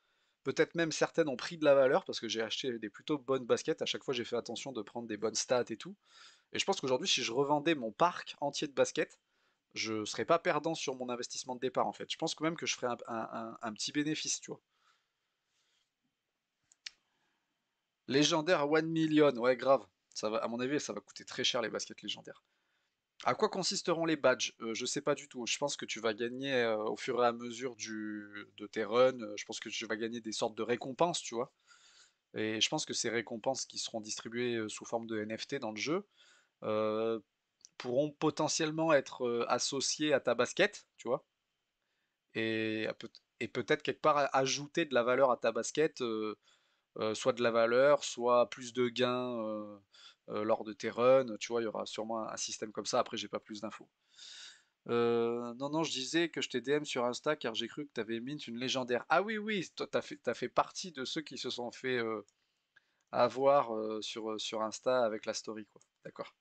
Peut-être même certaines ont pris de la valeur parce que j'ai acheté des plutôt bonnes baskets. À chaque fois, j'ai fait attention de prendre des bonnes stats et tout. Et je pense qu'aujourd'hui, si je revendais mon parc entier de baskets, je serais pas perdant sur mon investissement de départ en fait. Je pense quand même que je ferais un petit bénéfice, tu vois. Légendaire à 1 million, ouais grave. Ça à mon avis, ça va coûter très cher les baskets légendaires. À quoi consisteront les badges Je euh, Je sais pas du tout. Hein. Je pense que tu vas gagner euh, au fur et à mesure du, de tes runs. Euh, je pense que tu vas gagner des sortes de récompenses, tu vois. Et je pense que ces récompenses qui seront distribuées sous forme de NFT dans le jeu pourront potentiellement être associées à ta basket, tu vois. et peut-être quelque part ajouter de la valeur à ta basket euh, soit de la valeur, soit plus de gains euh, euh, lors de tes runs. Tu vois, il y aura sûrement un, système comme ça. Après, j'ai pas plus d'infos. non, non, je disais que je t'ai DM sur Insta car j'ai cru que tu avais mint une légendaire. Ah oui, oui, toi, tu as, fait partie de ceux qui se sont fait avoir sur, Insta avec la story, quoi. D'accord.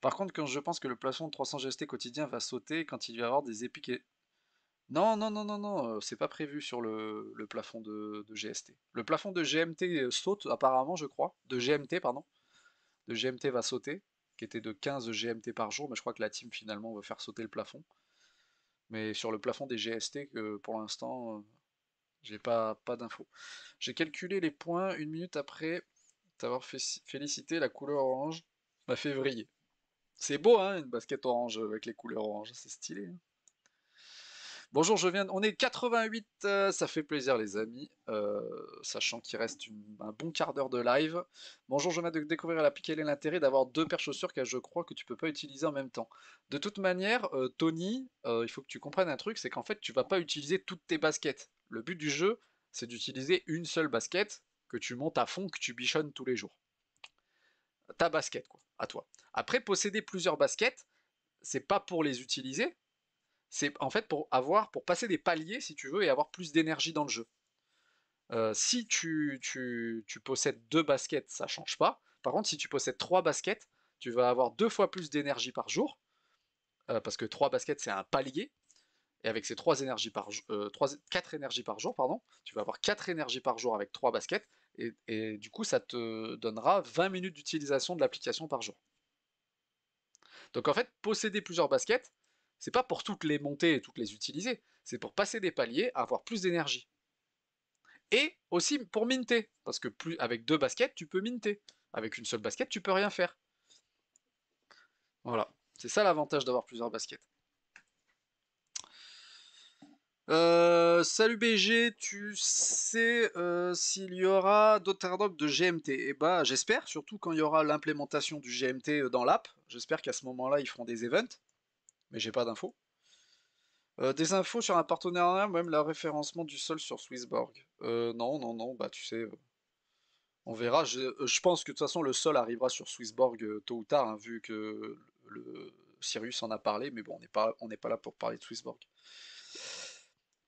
Par contre, quand je pense que le plafond de 300 GST quotidien va sauter quand il va y avoir des épiques non, non, non, non, non, c'est pas prévu sur le, plafond de, GST. Le plafond de GMT saute, apparemment, je crois. De GMT, pardon. De GMT va sauter, qui était de 15 GMT par jour, mais je crois que la team finalement va faire sauter le plafond. Mais sur le plafond des GST, pour l'instant, j'ai pas, pas d'infos. J'ai calculé les points une minute après t'avoir félicité la couleur orange à février. C'est beau, hein, une basket orange avec les couleurs orange, c'est stylé. Hein Bonjour, je viens. On est 88, euh, ça fait plaisir les amis, euh, sachant qu'il reste un bon quart d'heure de live. Bonjour, je viens de découvrir la piquelle est l'intérêt d'avoir deux paires chaussures car je crois que tu peux pas utiliser en même temps. De toute manière, euh, Tony, il faut que tu comprennes un truc, c'est qu'en fait tu vas pas utiliser toutes tes baskets. Le but du jeu, c'est d'utiliser une seule basket que tu montes à fond, que tu bichonnes tous les jours. Ta basket, quoi, à toi. Après, posséder plusieurs baskets, c'est pas pour les utiliser, c'est en fait pour avoir, pour passer des paliers, si tu veux, et avoir plus d'énergie dans le jeu. Euh, si tu, possèdes deux baskets, ça change pas. Par contre, si tu possèdes trois baskets, tu vas avoir deux fois plus d'énergie par jour, euh, parce que trois baskets, c'est un palier. Et avec ces trois énergies par euh, quatre énergies par jour, pardon, tu vas avoir quatre énergies par jour avec trois baskets, et, et du coup, ça te donnera 20 minutes d'utilisation de l'application par jour. Donc en fait, posséder plusieurs baskets, c'est pas pour toutes les monter et toutes les utiliser, c'est pour passer des paliers, avoir plus d'énergie. Et aussi pour minter, parce que plus avec deux baskets, tu peux minter. Avec une seule basket, tu peux rien faire. Voilà, c'est ça l'avantage d'avoir plusieurs baskets. Euh, salut BG, tu sais euh, s'il y aura d'autres airdrops de GMT Eh bah j'espère, surtout quand il y aura l'implémentation du GMT euh, dans l'app. J'espère qu'à ce moment-là, ils feront des events mais j'ai pas d'infos. Euh, des infos sur un partenariat, même la référencement du sol sur Swissborg. Euh, non, non, non, bah tu sais, on verra. Euh, je, pense que de toute façon, le sol arrivera sur Swissborg tôt ou tard, hein, vu que le Cyrus en a parlé, mais bon, on n'est pas, pas là pour parler de Swissborg.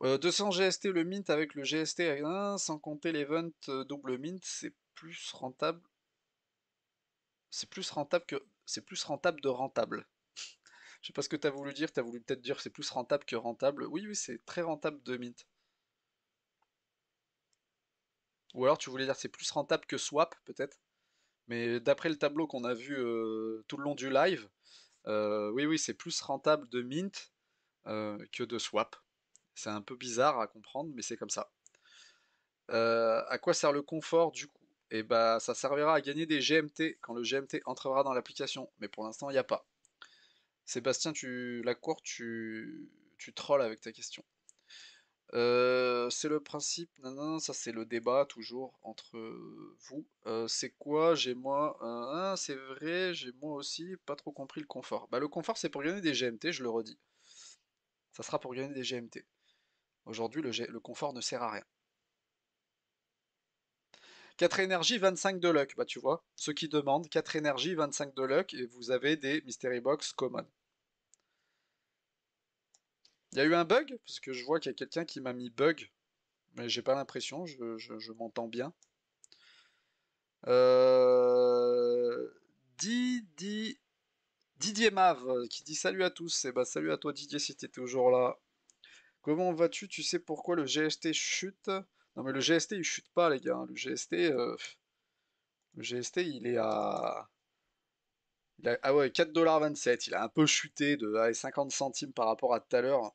200 GST le mint avec le GST, hein, sans compter l'event double mint, c'est plus rentable. C'est plus rentable que. C'est plus rentable de rentable. Je sais pas ce que tu as voulu dire, tu as voulu peut-être dire c'est plus rentable que rentable. Oui, oui, c'est très rentable de Mint. Ou alors tu voulais dire c'est plus rentable que Swap, peut-être. Mais d'après le tableau qu'on a vu euh, tout le long du live, euh, oui, oui, c'est plus rentable de Mint euh, que de Swap. C'est un peu bizarre à comprendre, mais c'est comme ça. à quoi sert le confort du coup et eh bah ça servira à gagner des GMT quand le GMT entrera dans l'application, mais pour l'instant il n'y a pas. Sébastien, tu la cour, tu, tu trolls avec ta question. Euh, c'est le principe, non, non, ça c'est le débat toujours entre euh, vous. Euh, c'est quoi J'ai moi, c'est vrai, j'ai moi aussi pas trop compris le confort. Bah, le confort c'est pour gagner des GMT, je le redis. Ça sera pour gagner des GMT. Aujourd'hui, le, le, confort ne sert à rien. 4 énergies, 25 de luck. Bah, tu vois, ceux qui demandent 4 énergies, 25 de luck, et vous avez des Mystery Box Common. Il y a eu un bug Parce que je vois qu'il y a quelqu'un qui m'a mis bug. Mais j'ai pas l'impression, je, m'entends bien. Euh... Didi... Didier Mav, euh, qui dit salut à tous. Et eh bah ben, salut à toi Didier si t'es toujours là. Comment vas-tu Tu sais pourquoi le GST chute Non mais le GST il chute pas les gars. Hein. Le GST, euh, le GST il est à ah ouais, 4,27$. Il a un peu chuté de 50 centimes par rapport à tout à l'heure.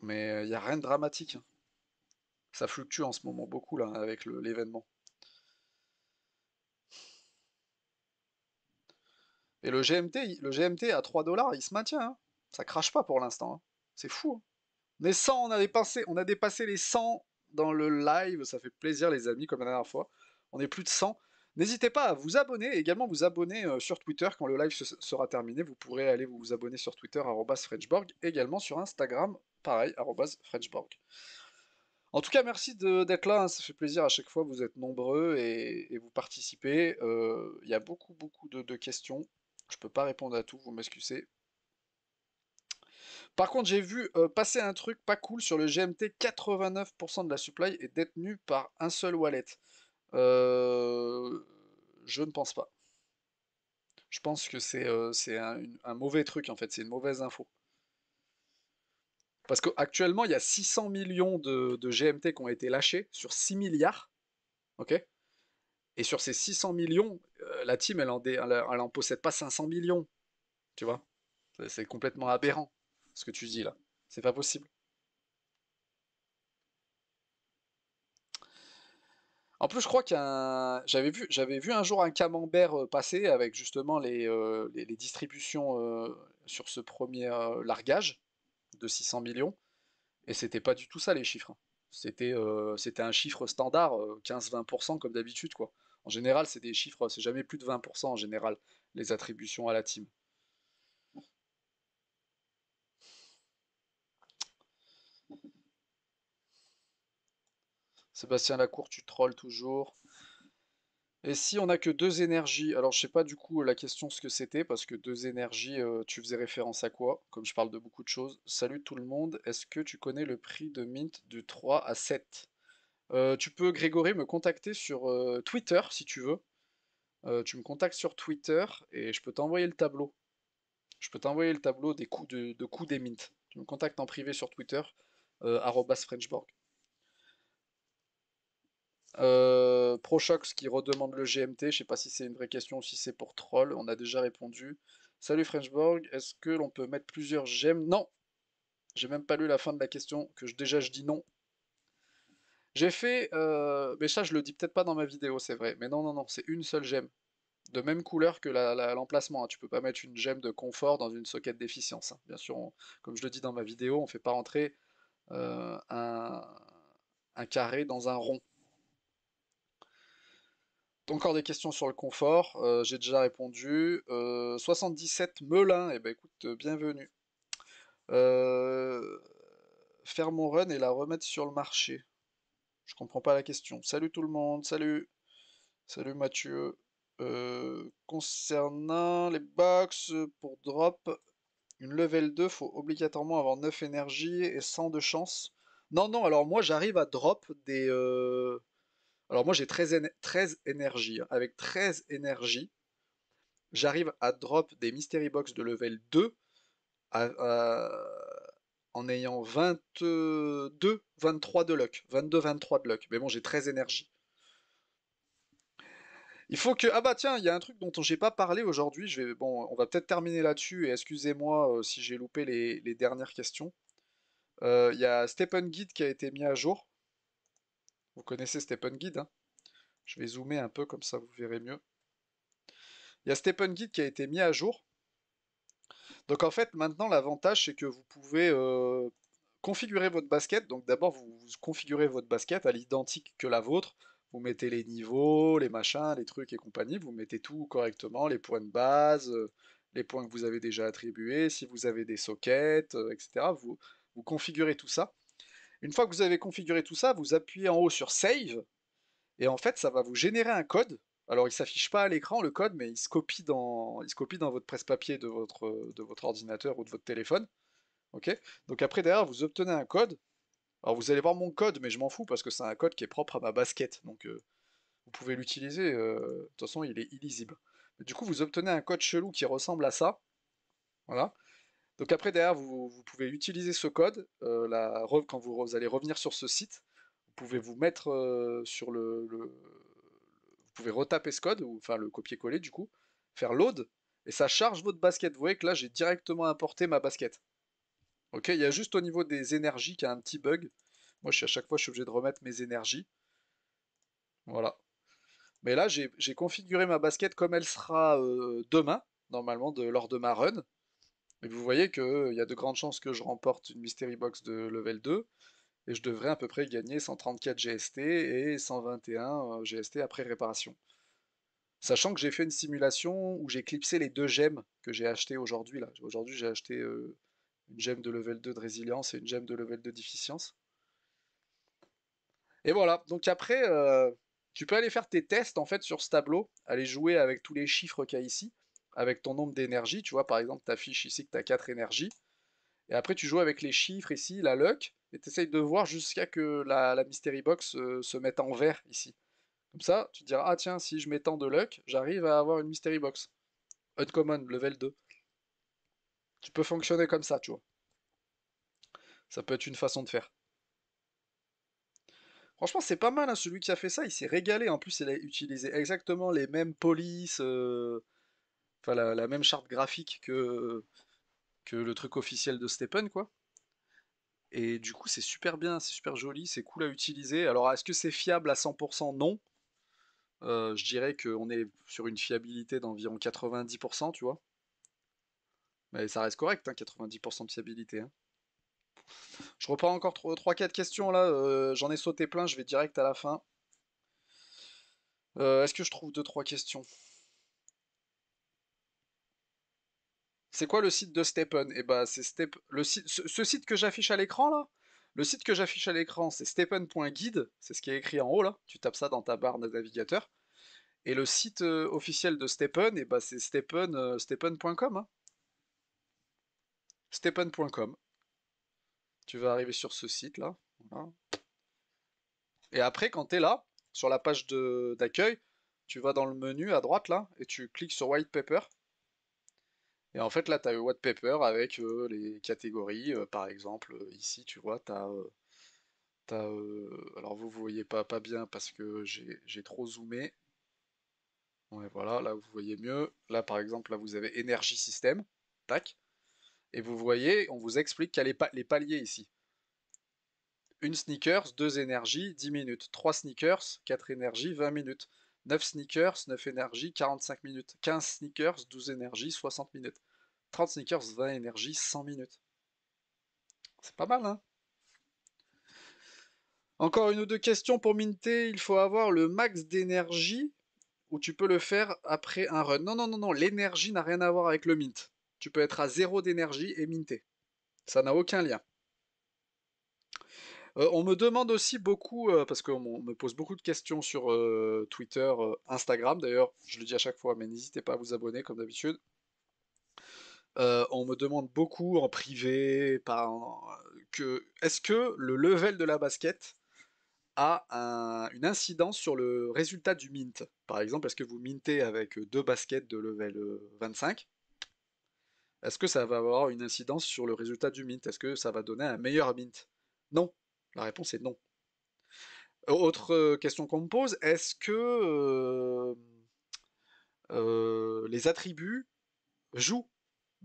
Mais il euh, n'y a rien de dramatique. Hein. Ça fluctue en ce moment beaucoup là avec l'événement. Et le GMT, le GMT à 3 dollars, il se maintient. Hein. Ça crache pas pour l'instant. Hein. C'est fou. Mais on a, dépassé, on a dépassé les 100 dans le live. Ça fait plaisir, les amis, comme la dernière fois. On est plus de 100. N'hésitez pas à vous abonner également vous abonner euh, sur Twitter quand le live sera terminé. Vous pourrez aller vous abonner sur Twitter @frenchborg, également sur Instagram, pareil @frenchborg. En tout cas, merci d'être là, hein. ça fait plaisir à chaque fois, vous êtes nombreux et, vous participez. Euh, il y a beaucoup, beaucoup de, questions. Je ne peux pas répondre à tout, vous m'excusez. Par contre, j'ai vu euh, passer un truc pas cool sur le GMT, 89% de la supply est détenue par un seul wallet. Euh, je ne pense pas. Je pense que c'est euh, un, un, mauvais truc, en fait. C'est une mauvaise info. Parce qu'actuellement, il y a 600 millions de, GMT qui ont été lâchés sur 6 milliards. OK Et sur ces 600 millions, euh, la team, elle en, en possède pas 500 millions. Tu vois C'est complètement aberrant, ce que tu dis là. C'est pas possible. En plus, je crois qu'un J'avais vu, un jour un camembert euh, passer avec justement les, euh, les, distributions euh, sur ce premier largage de 600 millions. Et c'était pas du tout ça les chiffres. Hein. C'était, c'était un chiffre standard, 15-20% comme d'habitude. quoi. En général, c'est des chiffres, c'est jamais plus de 20% en général, les attributions à la team. Sébastien Lacour, tu trolls toujours. Et si on n'a que deux énergies, alors je sais pas du coup euh, la question ce que c'était, parce que deux énergies, euh, tu faisais référence à quoi Comme je parle de beaucoup de choses. Salut tout le monde, est-ce que tu connais le prix de Mint de 3 à 7 euh, Tu peux, Grégory, me contacter sur Twitter si tu veux. tu me contactes sur Twitter et je peux t'envoyer le tableau. Je peux t'envoyer le tableau des coûts de, de coûts des Mint. Tu me contactes en privé sur Twitter, Frenchborg. Euh, Prochox qui redemande le GMT. Je sais pas si c'est une vraie question ou si c'est pour troll. On a déjà répondu. Salut Frenchborg. Est-ce que l'on peut mettre plusieurs gemmes Non. J'ai même pas lu la fin de la question. Que déjà je dis non. J'ai fait, euh, mais ça je le dis peut-être pas dans ma vidéo, c'est vrai. Mais non non non, c'est une seule gemme. De même couleur que l'emplacement. Hein. Tu peux pas mettre une gemme de confort dans une socket d'efficience. Hein. Bien sûr, comme je le dis dans ma vidéo, on fait pas rentrer euh, un carré dans un rond. Encore des questions sur le confort, euh, j'ai déjà répondu. 77 euh, Melun, et eh ben écoute, euh, bienvenue. faire mon run et la remettre sur le marché. Je comprends pas la question. Salut tout le monde, salut. Salut Mathieu. concernant les box pour drop, une level 2, faut obligatoirement avoir 9 énergies et 100 de chance. Non, non, alors moi j'arrive à drop des, alors moi j'ai 13, 13 énergies. Hein. Avec 13 énergies, j'arrive à drop des Mystery Box de level 2 en ayant 22, 23 de luck. 22, 23 de luck. Mais bon, j'ai 13 énergies. Il faut que... Ah bah tiens, il y a un truc dont j'ai pas parlé aujourd'hui. Bon, on va peut-être terminer là-dessus. Et excusez-moi euh, si j'ai loupé les, dernières questions. Euh, il y a Stephen Guide qui a été mis à jour. Vous connaissez Stephen Guide. Hein Je vais zoomer un peu, comme ça vous verrez mieux. Il y a Stephen Guide qui a été mis à jour. Donc en fait, maintenant, l'avantage, c'est que vous pouvez euh, configurer votre basket. Donc d'abord, vous, configurez votre basket à l'identique que la vôtre. Vous mettez les niveaux, les machins, les trucs et compagnie. Vous mettez tout correctement, les points de base, euh, les points que vous avez déjà attribués, si vous avez des sockets, euh, etc. vous configurez tout ça. Une fois que vous avez configuré tout ça, vous appuyez en haut sur Save, et en fait, ça va vous générer un code. Alors, il ne s'affiche pas à l'écran le code, mais il se copie dans, il copie dans votre presse-papier de votre, de votre ordinateur ou de votre téléphone. OK Donc après, derrière, vous obtenez un code. Alors, vous allez voir mon code, mais je m'en fous parce que c'est un code qui est propre à ma basket. Donc, euh, vous pouvez l'utiliser. Euh, de toute façon, il est illisible. Mais du coup, vous obtenez un code chelou qui ressemble à ça. Voilà. Donc après, derrière, vous, pouvez utiliser ce code euh, quand vous, allez revenir sur ce site. Vous pouvez vous mettre euh, sur le, Vous pouvez retaper ce code, ou, enfin le copier-coller du coup, faire load, et ça charge votre basket. Vous voyez que là, j'ai directement importé ma basket. Ok, il y a juste au niveau des énergies qu'il y a un petit bug. Moi, je à chaque fois, je suis obligé de remettre mes énergies. Voilà. Mais là, j'ai configuré ma basket comme elle sera euh, demain, normalement, lors de ma run. Mais vous voyez qu'il euh, y a de grandes chances que je remporte une Mystery Box de level 2, et je devrais à peu près gagner 134 GST et 121 euh, GST après réparation. Sachant que j'ai fait une simulation où j'ai clipsé les deux gemmes que j'ai achetées aujourd'hui. Aujourd'hui, j'ai acheté euh, une gemme de level 2 de résilience et une gemme de level 2 d'efficience. Et voilà, donc après, tu peux aller faire tes tests en fait sur ce tableau, aller jouer avec tous les chiffres qu'il y a ici avec ton nombre d'énergie. Tu vois, par exemple, tu affiches ici que tu as 4 énergies. Et après, tu joues avec les chiffres ici, la luck, et tu essayes de voir jusqu'à que la, mystery box euh, se mette en vert ici. Comme ça, tu te diras, ah tiens, si je mets tant de luck, j'arrive à avoir une mystery box. Uncommon, level 2. Tu peux fonctionner comme ça, tu vois. Ça peut être une façon de faire. Franchement, c'est pas mal, hein, celui qui a fait ça, il s'est régalé. En plus, il a utilisé exactement les mêmes polices. Euh, enfin la, même charte graphique que, que le truc officiel de Steppen, quoi. Et du coup, c'est super bien, c'est super joli, c'est cool à utiliser. Alors, est-ce que c'est fiable à 100% Non. Euh, je dirais qu'on est sur une fiabilité d'environ 90%, tu vois. Mais ça reste correct, 90% hein, de fiabilité. Hein. Je reprends encore 3-4 questions là, euh, j'en ai sauté plein, je vais direct à la fin. Euh, est-ce que je trouve 2-3 questions C'est quoi le site de Stepen eh ben, c'est Step... le site... Ce, site que j'affiche à l'écran, là Le site que j'affiche à l'écran, c'est stepen.guide, c'est ce qui est écrit en haut, là. Tu tapes ça dans ta barre de navigateur. Et le site euh, officiel de Stepen, eh ben, c'est stepen, euh, hein. Tu vas arriver sur ce site-là. Et après, quand tu es là, sur la page d'accueil, tu vas dans le menu à droite, là, et tu cliques sur White Paper. Et en fait, là, tu as le white Paper avec les catégories. par exemple, ici, tu vois, tu as. alors, vous ne voyez pas, pas bien parce que j'ai trop zoomé. voilà, là, vous voyez mieux. Là, par exemple, là, vous avez énergie système. Tac. Et vous voyez, on vous explique qu'il les, paliers ici. Une sneakers, deux énergies, 10 minutes. Trois sneakers, quatre énergies, 20 minutes. 9 sneakers, 9 énergies, 45 minutes. 15 sneakers, 12 énergies, 60 minutes. 30 sneakers, 20 énergies, 100 minutes. C'est pas mal, hein Encore une ou deux questions pour minter. Il faut avoir le max d'énergie ou tu peux le faire après un run. Non, non, non, non. L'énergie n'a rien à voir avec le mint. Tu peux être à zéro d'énergie et minter. Ça n'a aucun lien. Euh, on me demande aussi beaucoup, euh, parce qu'on me pose beaucoup de questions sur euh, Twitter, Instagram d'ailleurs, je le dis à chaque fois, mais n'hésitez pas à vous abonner comme d'habitude. on me demande beaucoup en privé, par, que est-ce que le level de la basket a une incidence sur le résultat du mint Par exemple, est-ce que vous mintez avec deux baskets de level 25 Est-ce que ça va avoir une incidence sur le résultat du mint Est-ce que ça va donner un meilleur mint Non, la réponse est non. Autre euh, question qu'on me pose, est-ce que euh, euh, les attributs jouent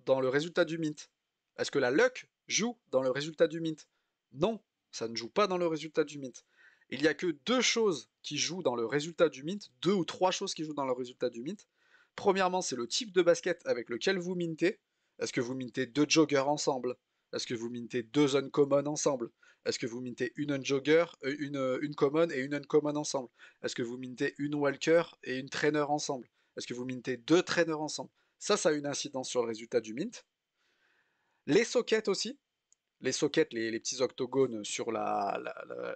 dans le résultat du mint Est-ce que la luck joue dans le résultat du mint Non, ça ne joue pas dans le résultat du mint. Il n'y a que deux choses qui jouent dans le résultat du mint, deux ou trois choses qui jouent dans le résultat du mint. Premièrement, c'est le type de basket avec lequel vous mintez. Est-ce que vous mintez deux joggers ensemble Est-ce que vous mintez deux zones communes ensemble est-ce que vous mintez une unjogger, euh, une, euh, common et une uncommon ensemble Est-ce que vous mintez une walker et une trainer ensemble Est-ce que vous mintez deux trainers ensemble Ça, ça a une incidence sur le résultat du mint. Les sockets aussi. Les sockets, les, petits octogones sur la,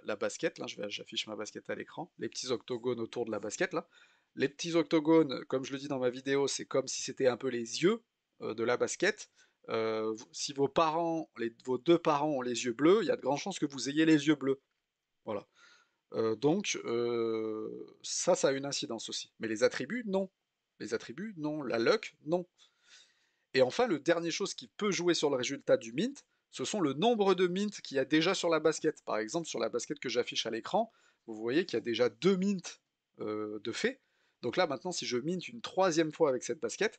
la basket. Là, j'affiche ma basket à l'écran. Les petits octogones autour de la basket, là. Les petits octogones, comme je le dis dans ma vidéo, c'est comme si c'était un peu les yeux euh, de la basket. Euh, si vos parents, vos deux parents ont les yeux bleus, il y a de grandes chances que vous ayez les yeux bleus. Voilà. Euh, donc, euh, ça, ça a une incidence aussi. Mais les attributs, non. Les attributs, non. La luck, non. Et enfin, le dernier chose qui peut jouer sur le résultat du mint, ce sont le nombre de mints qu'il y a déjà sur la basket. Par exemple, sur la basket que j'affiche à l'écran, vous voyez qu'il y a déjà deux mints de fait. Donc là, maintenant, si je mint une troisième fois avec cette basket,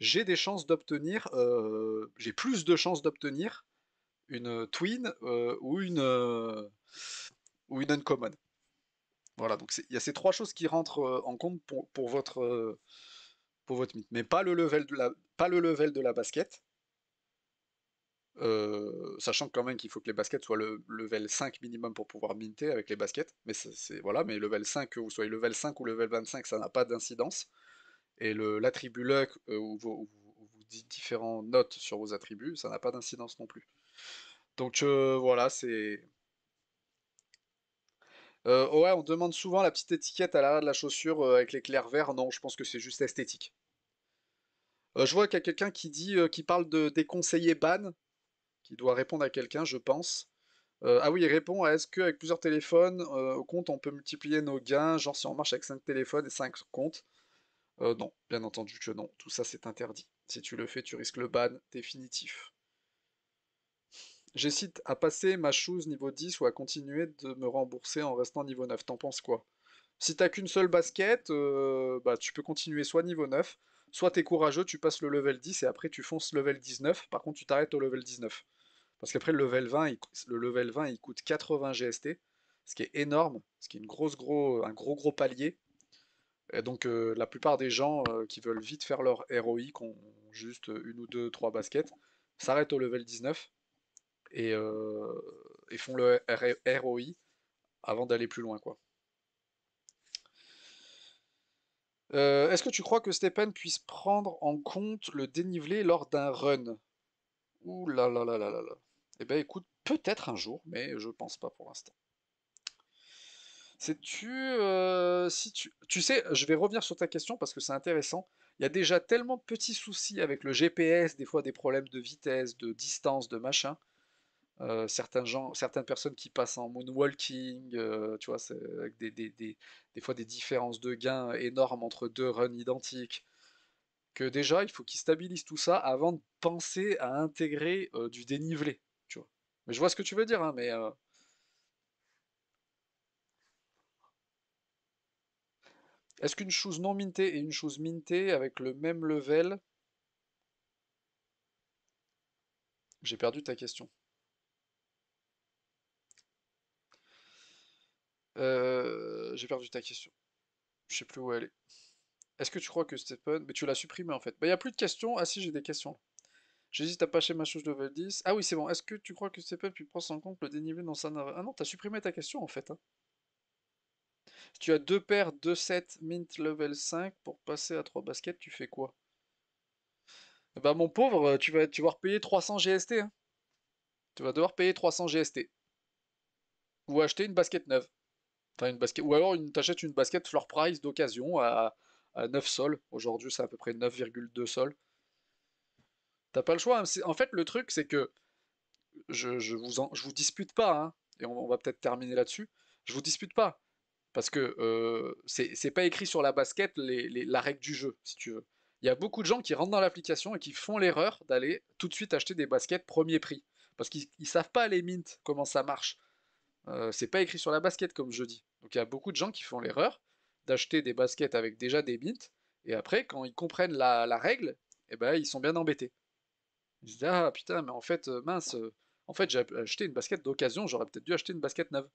j'ai des chances d'obtenir, euh, j'ai plus de chances d'obtenir une twin euh, ou une euh, une uncommon. Voilà, donc il y a ces trois choses qui rentrent en compte pour, pour votre pour votre mais pas le level de la pas le level de la basket. sachant quand même qu'il faut que les baskets soient le level 5 minimum pour pouvoir minter avec les baskets, mais c'est voilà, mais level 5 que vous soyez level 5 ou level 25, ça n'a pas d'incidence et l'attribut luck euh, où vous, dites différentes notes sur vos attributs, ça n'a pas d'incidence non plus. Donc voilà, c'est... Euh, ouais, on demande souvent la petite étiquette à l'arrière de la chaussure euh, avec les clairs vert. Non, je pense que c'est juste esthétique. je vois qu'il y a quelqu'un qui dit, qui parle de déconseiller ban, qui doit répondre à quelqu'un, je pense. ah oui, il répond à est-ce qu'avec plusieurs téléphones au compte, on peut multiplier nos gains, genre si on marche avec 5 téléphones et 5 comptes euh, non, bien entendu que non, tout ça c'est interdit. Si tu le fais, tu risques le ban définitif. J'hésite à passer ma chose niveau 10 ou à continuer de me rembourser en restant niveau 9. T'en penses quoi Si t'as qu'une seule basket, euh, bah, tu peux continuer soit niveau 9, soit t'es courageux, tu passes le level 10 et après tu fonces level 19. Par contre, tu t'arrêtes au level 19. Parce qu'après le level 20, il, le level 20, il coûte 80 GST, ce qui est énorme, ce qui est une grosse, gros, un gros gros palier. Et donc euh, la plupart des gens euh, qui veulent vite faire leur qui ont juste euh, une ou deux, trois baskets, s'arrêtent au level 19 et, et font le ROI e, avant d'aller plus loin. quoi. Est-ce que tu crois que Stephen puisse prendre en compte le dénivelé lors d'un run Ouh là là là là là là. Eh ben écoute, peut-être un jour, mais je pense pas pour l'instant tu, si tu, sais, je vais revenir sur ta question parce que c'est intéressant. Il y a déjà tellement de petits soucis avec le GPS, des fois des problèmes de vitesse, de distance, de machin. certaines personnes qui passent en moonwalking, tu vois, avec des, fois des différences de gains énormes entre deux runs identiques. Que déjà, il faut qu'ils stabilisent tout ça avant de penser à intégrer du dénivelé, tu vois. Mais je vois ce que tu veux dire, hein, mais Est-ce qu'une chose non mintée et une chose mintée avec le même level... J'ai perdu ta question. Euh, j'ai perdu ta question. Je sais plus où elle est. Est-ce que tu crois que Stephen... Mais tu l'as supprimé en fait. Bah, il bah, n'y a plus de questions. Ah si, j'ai des questions. J'hésite à passer ma chose level 10. Ah oui, c'est bon. Est-ce que tu crois que Stephen puis prendre en compte le dénivelé dans sa non Ah non, t'as supprimé ta question en fait. Hein. Tu as deux paires de 7 mint level 5 pour passer à 3 baskets, tu fais quoi Bah mon pauvre, euh, hein. tu vas devoir payer 300 GST. Tu vas devoir payer 300 GST. Ou acheter une basket neuve. Enfin, une basket... Ou alors t'achètes une basket floor price d'occasion à, 9 sols. Aujourd'hui c'est à peu près 9,2 sols. T'as pas le choix. Hein. En fait le truc c'est que je, vous je vous dispute pas, hein, et on va peut-être terminer là-dessus. Je vous dispute pas. Parce que c'est pas écrit sur la basket la règle du jeu, si tu veux. Il y a beaucoup de gens qui rentrent dans l'application et qui font l'erreur d'aller tout de suite acheter des baskets premier prix. Parce qu'ils savent pas les mints, comment ça marche. c'est pas écrit sur la basket, comme je dis. Donc il y a beaucoup de gens qui font l'erreur d'acheter des baskets avec déjà des mints. Et après, quand ils comprennent la, règle, eh ben, ils sont bien embêtés. Ils disent Ah putain, mais en fait, euh, mince, euh, en fait, j'ai acheté une basket d'occasion, j'aurais peut-être dû acheter une basket neuve.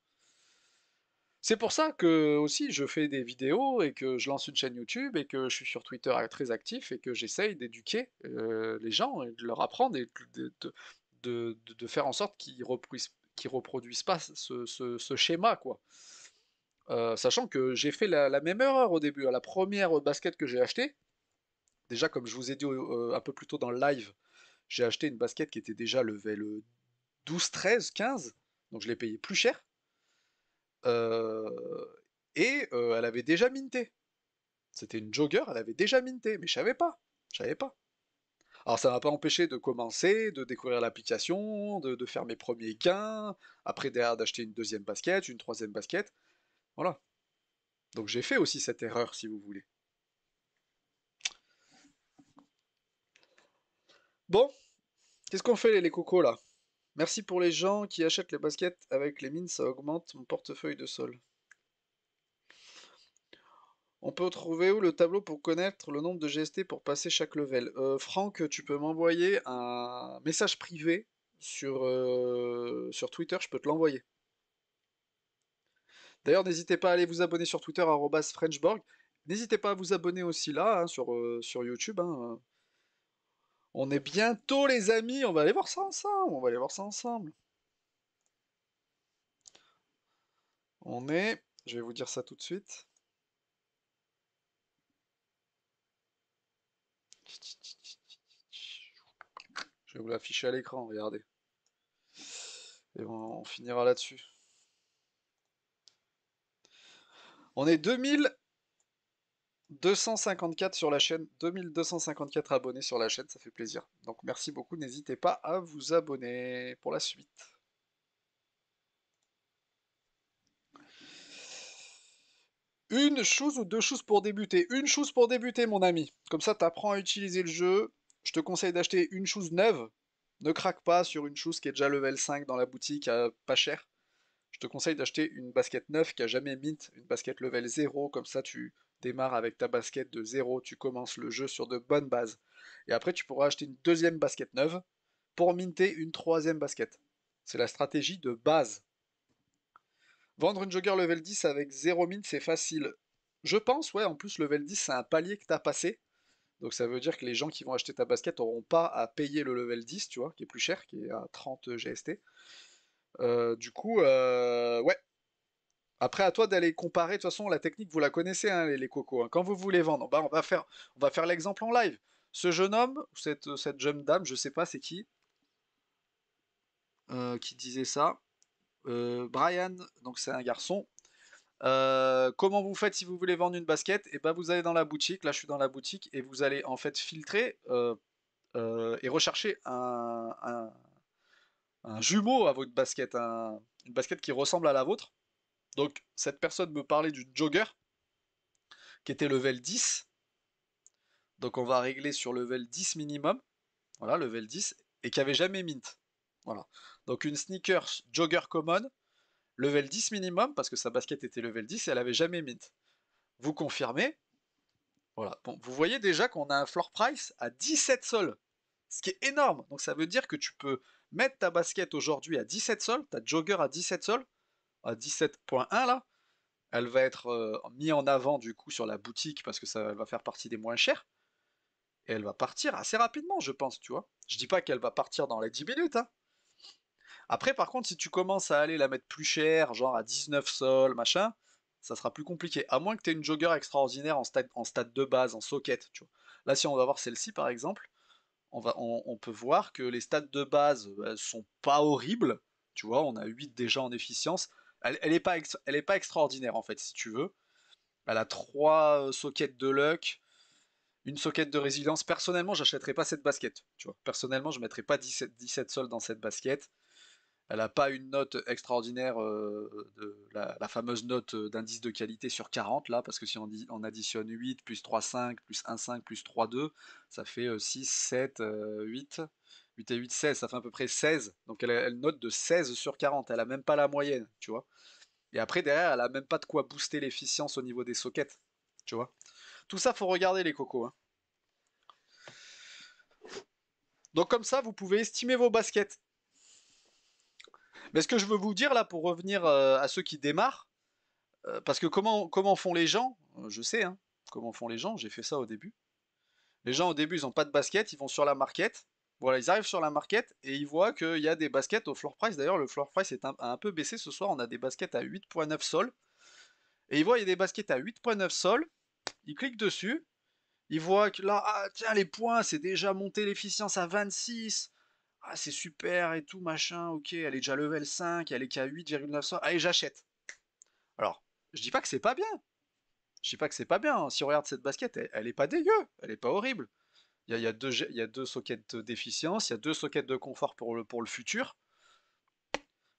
C'est pour ça que aussi je fais des vidéos et que je lance une chaîne YouTube et que je suis sur Twitter ah, très actif et que j'essaye d'éduquer les gens et de leur apprendre et de, faire en sorte qu'ils reproduisent, reproduisent pas ce, schéma quoi. sachant que j'ai fait la, même erreur au début, à hein. la première basket que j'ai achetée. Déjà, comme je vous ai dit un peu plus tôt dans le live, j'ai acheté une basket qui était déjà level 12, 13, 15, donc je l'ai payé plus cher et elle avait déjà minté. C'était une jogger, elle avait déjà minté, mais je savais pas. Je savais pas. Alors ça m'a pas empêché de commencer, de découvrir l'application, de, faire mes premiers gains, après derrière d'acheter une deuxième basket, une troisième basket. Voilà. Donc j'ai fait aussi cette erreur, si vous voulez. Bon, qu'est-ce qu'on fait les cocos là Merci pour les gens qui achètent les baskets avec les mines, ça augmente mon portefeuille de sol. On peut trouver où le tableau pour connaître le nombre de GST pour passer chaque level euh, Franck, tu peux m'envoyer un message privé sur, euh, sur Twitter, je peux te l'envoyer. D'ailleurs, n'hésitez pas à aller vous abonner sur Twitter, Frenchborg. N'hésitez pas à vous abonner aussi là, hein, euh, sur, YouTube. Hein, on est bientôt les amis, on va aller voir ça ensemble, on va aller voir ça ensemble. On est, je vais vous dire ça tout de suite. Je vais vous l'afficher à l'écran, regardez. Et on, finira là-dessus. On est 2000 254 sur la chaîne, 2254 abonnés sur la chaîne, ça fait plaisir. Donc merci beaucoup, n'hésitez pas à vous abonner pour la suite. Une chose ou deux choses pour débuter. Une chose pour débuter, mon ami. Comme ça, tu apprends à utiliser le jeu. Je te conseille d'acheter une chose neuve. Ne craque pas sur une chose qui est déjà level 5 dans la boutique, pas cher. Je te conseille d'acheter une basket neuve qui a jamais mint, une basket level 0, comme ça tu Démarre avec ta basket de zéro, tu commences le jeu sur de bonnes bases. Et après, tu pourras acheter une deuxième basket neuve pour minter une troisième basket. C'est la stratégie de base. Vendre une jogger level 10 avec 0 mine, c'est facile. Je pense, ouais, en plus, level 10, c'est un palier que tu as passé. Donc ça veut dire que les gens qui vont acheter ta basket n'auront pas à payer le level 10, tu vois, qui est plus cher, qui est à 30 GST. Euh, du coup, euh, ouais, après, à toi d'aller comparer. De toute façon, la technique, vous la connaissez, hein, les, cocos. Hein. Quand vous voulez vendre, bah, on va faire, on va faire l'exemple en live. Ce jeune homme, cette, cette jeune dame, je ne sais pas c'est qui, euh, qui disait ça. Euh, Brian, donc c'est un garçon. Euh, comment vous faites si vous voulez vendre une basket Et eh ben vous allez dans la boutique. Là, je suis dans la boutique et vous allez en fait filtrer et rechercher un, jumeau à votre basket, un, une basket qui ressemble à la vôtre. Donc cette personne me parlait du jogger, qui était level 10. Donc on va régler sur level 10 minimum. Voilà, level 10. Et qui avait jamais mint. Voilà. Donc une sneakers jogger common, level 10 minimum, parce que sa basket était level 10 et elle avait jamais mint. Vous confirmez. Voilà. Bon, vous voyez déjà qu'on a un floor price à 17 sols. Ce qui est énorme. Donc ça veut dire que tu peux mettre ta basket aujourd'hui à 17 sols, ta jogger à 17 sols, à 17.1 là, elle va être euh, mise en avant du coup sur la boutique parce que ça va faire partie des moins chers. Et elle va partir assez rapidement, je pense, tu vois. Je dis pas qu'elle va partir dans les 10 minutes, hein. Après, par contre, si tu commences à aller la mettre plus chère, genre à 19 sols, machin, ça sera plus compliqué. À moins que tu aies une jogger extraordinaire en stade, en stade de base, en socket, tu vois. Là, si on va voir celle-ci, par exemple, on, va, on, peut voir que les stades de base elles euh, sont pas horribles. Tu vois, on a 8 déjà en efficience. Elle, n'est pas extraordinaire en fait, si tu veux. Elle a trois euh, sockets de luck, une socket de résilience. Personnellement, j'achèterais pas cette basket. Personnellement, je ne mettrais pas 17, sols dans cette basket. Elle n'a pas une note extraordinaire, euh, de la, fameuse note euh, d'indice de qualité sur 40, là, parce que si on, on additionne 8, plus 5, plus 1, 5, plus 3, 2, ça fait 6, 7, 8, 8 8, 16, ça fait à peu près 16. Donc elle, note de 16 sur 40. Elle a même pas la moyenne, tu vois. Et après, derrière, elle a même pas de quoi booster l'efficience au niveau des sockets, tu vois. Tout ça, faut regarder les cocos. Hein. Donc comme ça, vous pouvez estimer vos baskets. Mais ce que je veux vous dire là, pour revenir euh, à ceux qui démarrent, euh, parce que comment, comment font les gens euh, Je sais, hein, comment font les gens, j'ai fait ça au début. Les gens au début, ils n'ont pas de basket, ils vont sur la marquette, voilà, ils arrivent sur la market et ils voient qu'il y a des baskets au floor price. D'ailleurs, le floor price est un, peu baissé ce soir. On a des baskets à 8.9 sols. Et ils voient qu'il y a des baskets à 8.9 sols. Ils cliquent dessus. Ils voient que là, ah, tiens, les points, c'est déjà monté l'efficience à 26. Ah, c'est super et tout, machin. Ok, elle est déjà level 5, elle est qu'à 8,9 sol. Allez, j'achète. Alors, je dis pas que c'est pas bien. Je dis pas que c'est pas bien. Hein. Si on regarde cette basket, elle, elle est pas dégueu. Elle est pas horrible. Il y a, deux, il deux sockets d'efficience, il y a deux sockets de confort pour le, pour le futur.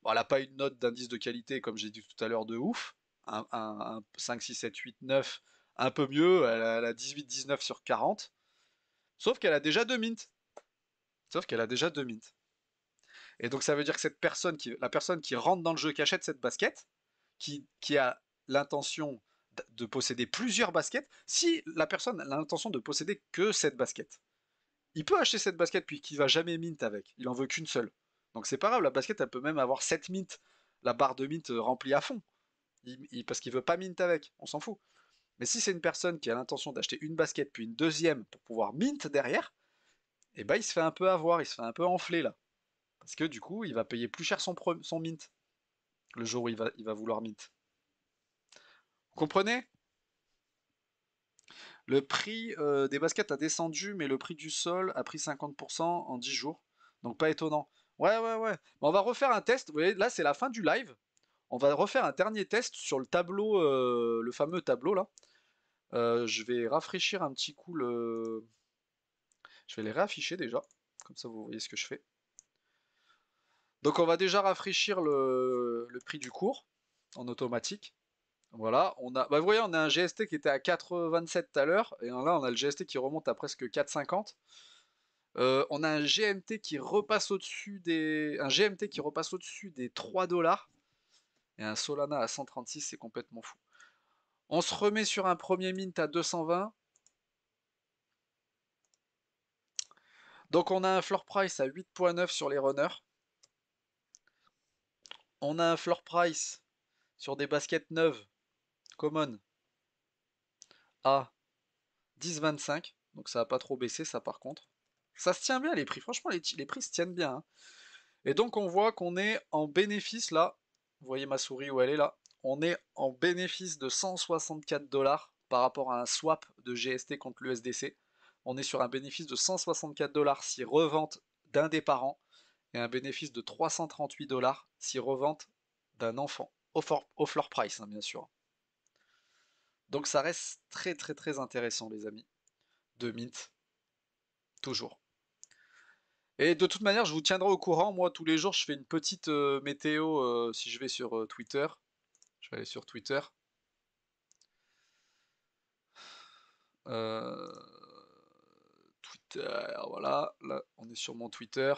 elle n'a pas une note d'indice de qualité, comme j'ai dit tout à l'heure, de ouf. Un, 5, 6, 7, 8, 9, un peu mieux. Elle a, 18, 19 sur 40. Sauf qu'elle a déjà deux mints. Sauf qu'elle a déjà deux mints. Et donc ça veut dire que cette personne qui, la personne qui rentre dans le jeu cachette cette basket, qui, qui a l'intention de posséder plusieurs baskets si la personne a l'intention de posséder que cette basket. Il peut acheter cette basket puis qu'il va jamais mint avec, il en veut qu'une seule. Donc c'est pas grave, la basket elle peut même avoir 7 mint, la barre de mint euh, remplie à fond, il, parce qu'il veut pas mint avec, on s'en fout. Mais si c'est une personne qui a l'intention d'acheter une basket puis une deuxième pour pouvoir mint derrière, eh ben il se fait un peu avoir, il se fait un peu enfler là. Parce que du coup, il va payer plus cher son, son mint le jour où il va, il va vouloir mint. Vous comprenez Le prix euh, des baskets a descendu, mais le prix du sol a pris 50% en 10 jours. Donc pas étonnant. Ouais, ouais, ouais. on va refaire un test. Vous voyez, là, c'est la fin du live. On va refaire un dernier test sur le tableau, euh, le fameux tableau là. Euh, je vais rafraîchir un petit coup le. Je vais les réafficher déjà. Comme ça, vous voyez ce que je fais. Donc, on va déjà rafraîchir le prix du cours en automatique. Voilà, on a, bah vous voyez, on a un GST qui était à 4,27 tout à l'heure, et là on a le GST qui remonte à presque 4,50. Euh, on a un GMT qui repasse au-dessus des, un GMT qui repasse au-dessus des 3 dollars, et un Solana à 136, c'est complètement fou. On se remet sur un premier mint à 220. Donc on a un floor price à 8.9 sur les runners. On a un floor price sur des baskets neuves Common à 10,25. Donc ça n'a pas trop baissé, ça par contre. Ça se tient bien les prix. Franchement, les, prix se tiennent bien. Hein. Et donc on voit qu'on est en bénéfice là. Vous voyez ma souris où elle est là. On est en bénéfice de 164 dollars par rapport à un swap de GST contre l'USDC. On est sur un bénéfice de 164 dollars si revente d'un des parents et un bénéfice de 338 dollars si revente d'un enfant. Au, floor price, hein, bien sûr. Donc ça reste très très très intéressant les amis, de Mint, toujours. Et de toute manière, je vous tiendrai au courant, moi tous les jours je fais une petite euh, météo euh, si je vais sur euh, Twitter. Je vais aller sur Twitter. Twitter, voilà, là on est sur mon Twitter.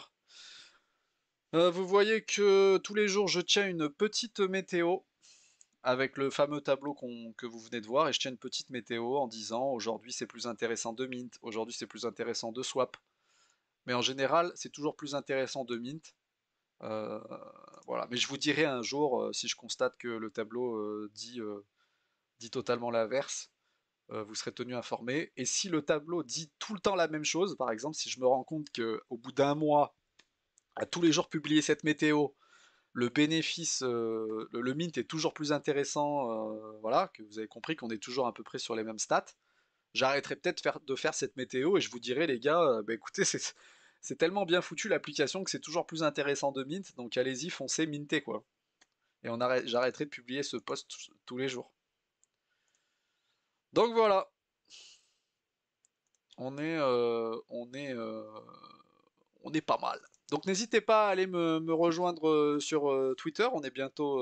vous voyez que tous les jours je tiens une petite météo avec le fameux tableau que vous venez de voir et je tiens une petite météo en disant aujourd'hui c'est plus intéressant de mint, aujourd'hui c'est plus intéressant de swap. Mais en général, c'est toujours plus intéressant de mint. Euh, voilà. Mais je vous dirai un jour euh, si je constate que le tableau euh, dit, dit totalement l'inverse. vous serez tenu informé. Et si le tableau dit tout le temps la même chose, par exemple, si je me rends compte qu'au bout d'un mois, à tous les jours publier cette météo, le bénéfice, euh, le, mint est toujours plus intéressant, euh, voilà, que vous avez compris qu'on est toujours à peu près sur les mêmes stats. J'arrêterai peut-être de faire cette météo et je vous dirai les gars, euh, bah, écoutez, c'est tellement bien foutu l'application que c'est toujours plus intéressant de mint, donc allez-y, foncez, mintez quoi. Et j'arrêterai de publier ce post tous les jours. Donc voilà. On est, on est, on est pas mal. Donc n'hésitez pas à aller me, rejoindre euh, sur euh, Twitter. On est bientôt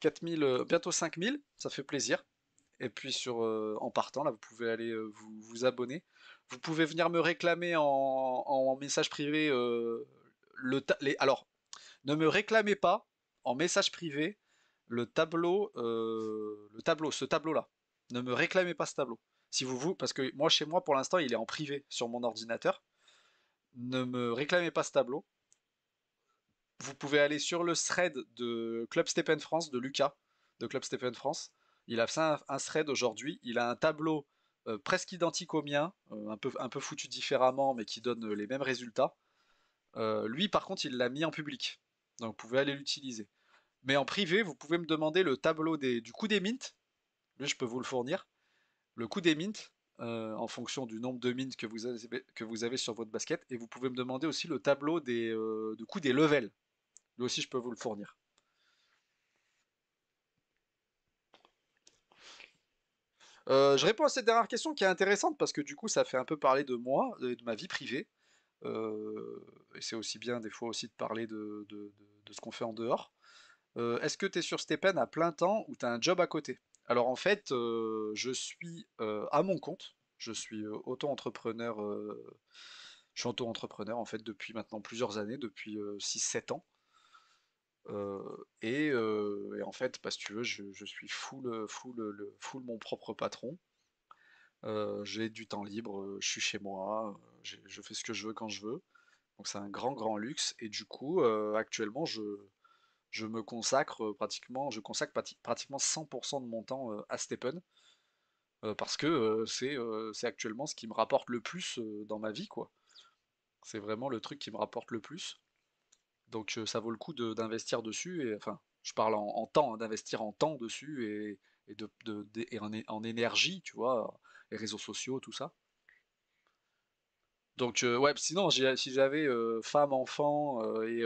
4000, euh, bientôt 5000. Ça fait plaisir. Et puis sur en partant, là, vous pouvez aller vous, vous, abonner. Vous pouvez venir me réclamer en, en message privé. le alors, ne me réclamez pas en message privé le tableau, le tableau, ce tableau-là. Ne me réclamez pas ce tableau. Si vous vous, parce que moi chez moi pour l'instant, il est en privé sur mon ordinateur ne me réclamez pas ce tableau. Vous pouvez aller sur le thread de Club Stephen France, de Lucas, de Club Stephen France. Il a fait un, thread aujourd'hui. Il a un tableau euh, presque identique au mien, euh, un, peu, un peu foutu différemment, mais qui donne les mêmes résultats. Euh, lui, par contre, il l'a mis en public. Donc, vous pouvez aller l'utiliser. Mais en privé, vous pouvez me demander le tableau du coût des mints. Lui, je peux vous le fournir. Le coup des mints, euh, en fonction du nombre de mines que vous, avez, sur votre basket. Et vous pouvez me demander aussi le tableau des, euh, des levels. Là aussi, je peux vous le fournir. Euh, je réponds à cette dernière question qui est intéressante parce que du coup ça fait un peu parler de moi, de, ma vie privée. et c'est aussi bien des fois aussi de parler de, ce qu'on fait en dehors. Est-ce que tu es sur Stepen à plein temps ou tu as un job à côté alors en fait, je suis à mon compte. Je suis auto-entrepreneur, je suis entrepreneur en fait depuis maintenant plusieurs années, depuis 6-7 ans. Et, en fait, parce bah, que tu veux, je, suis full, full, mon propre patron. j'ai du temps libre, je suis chez moi, je fais ce que je veux quand je veux. Donc c'est un grand, grand luxe. Et du coup, actuellement, je, je me consacre euh, pratiquement, je consacre pratiquement 100% de mon temps euh, à Steppen. Euh, parce que c'est actuellement ce qui me rapporte le plus dans ma vie, quoi. C'est vraiment le truc qui me rapporte le plus. Donc ça vaut le coup d'investir dessus, et enfin, je parle en, temps, hein, d'investir en temps dessus et, de, en, énergie, tu vois, les réseaux sociaux, tout ça. Donc ouais, sinon si j'avais femme, enfant et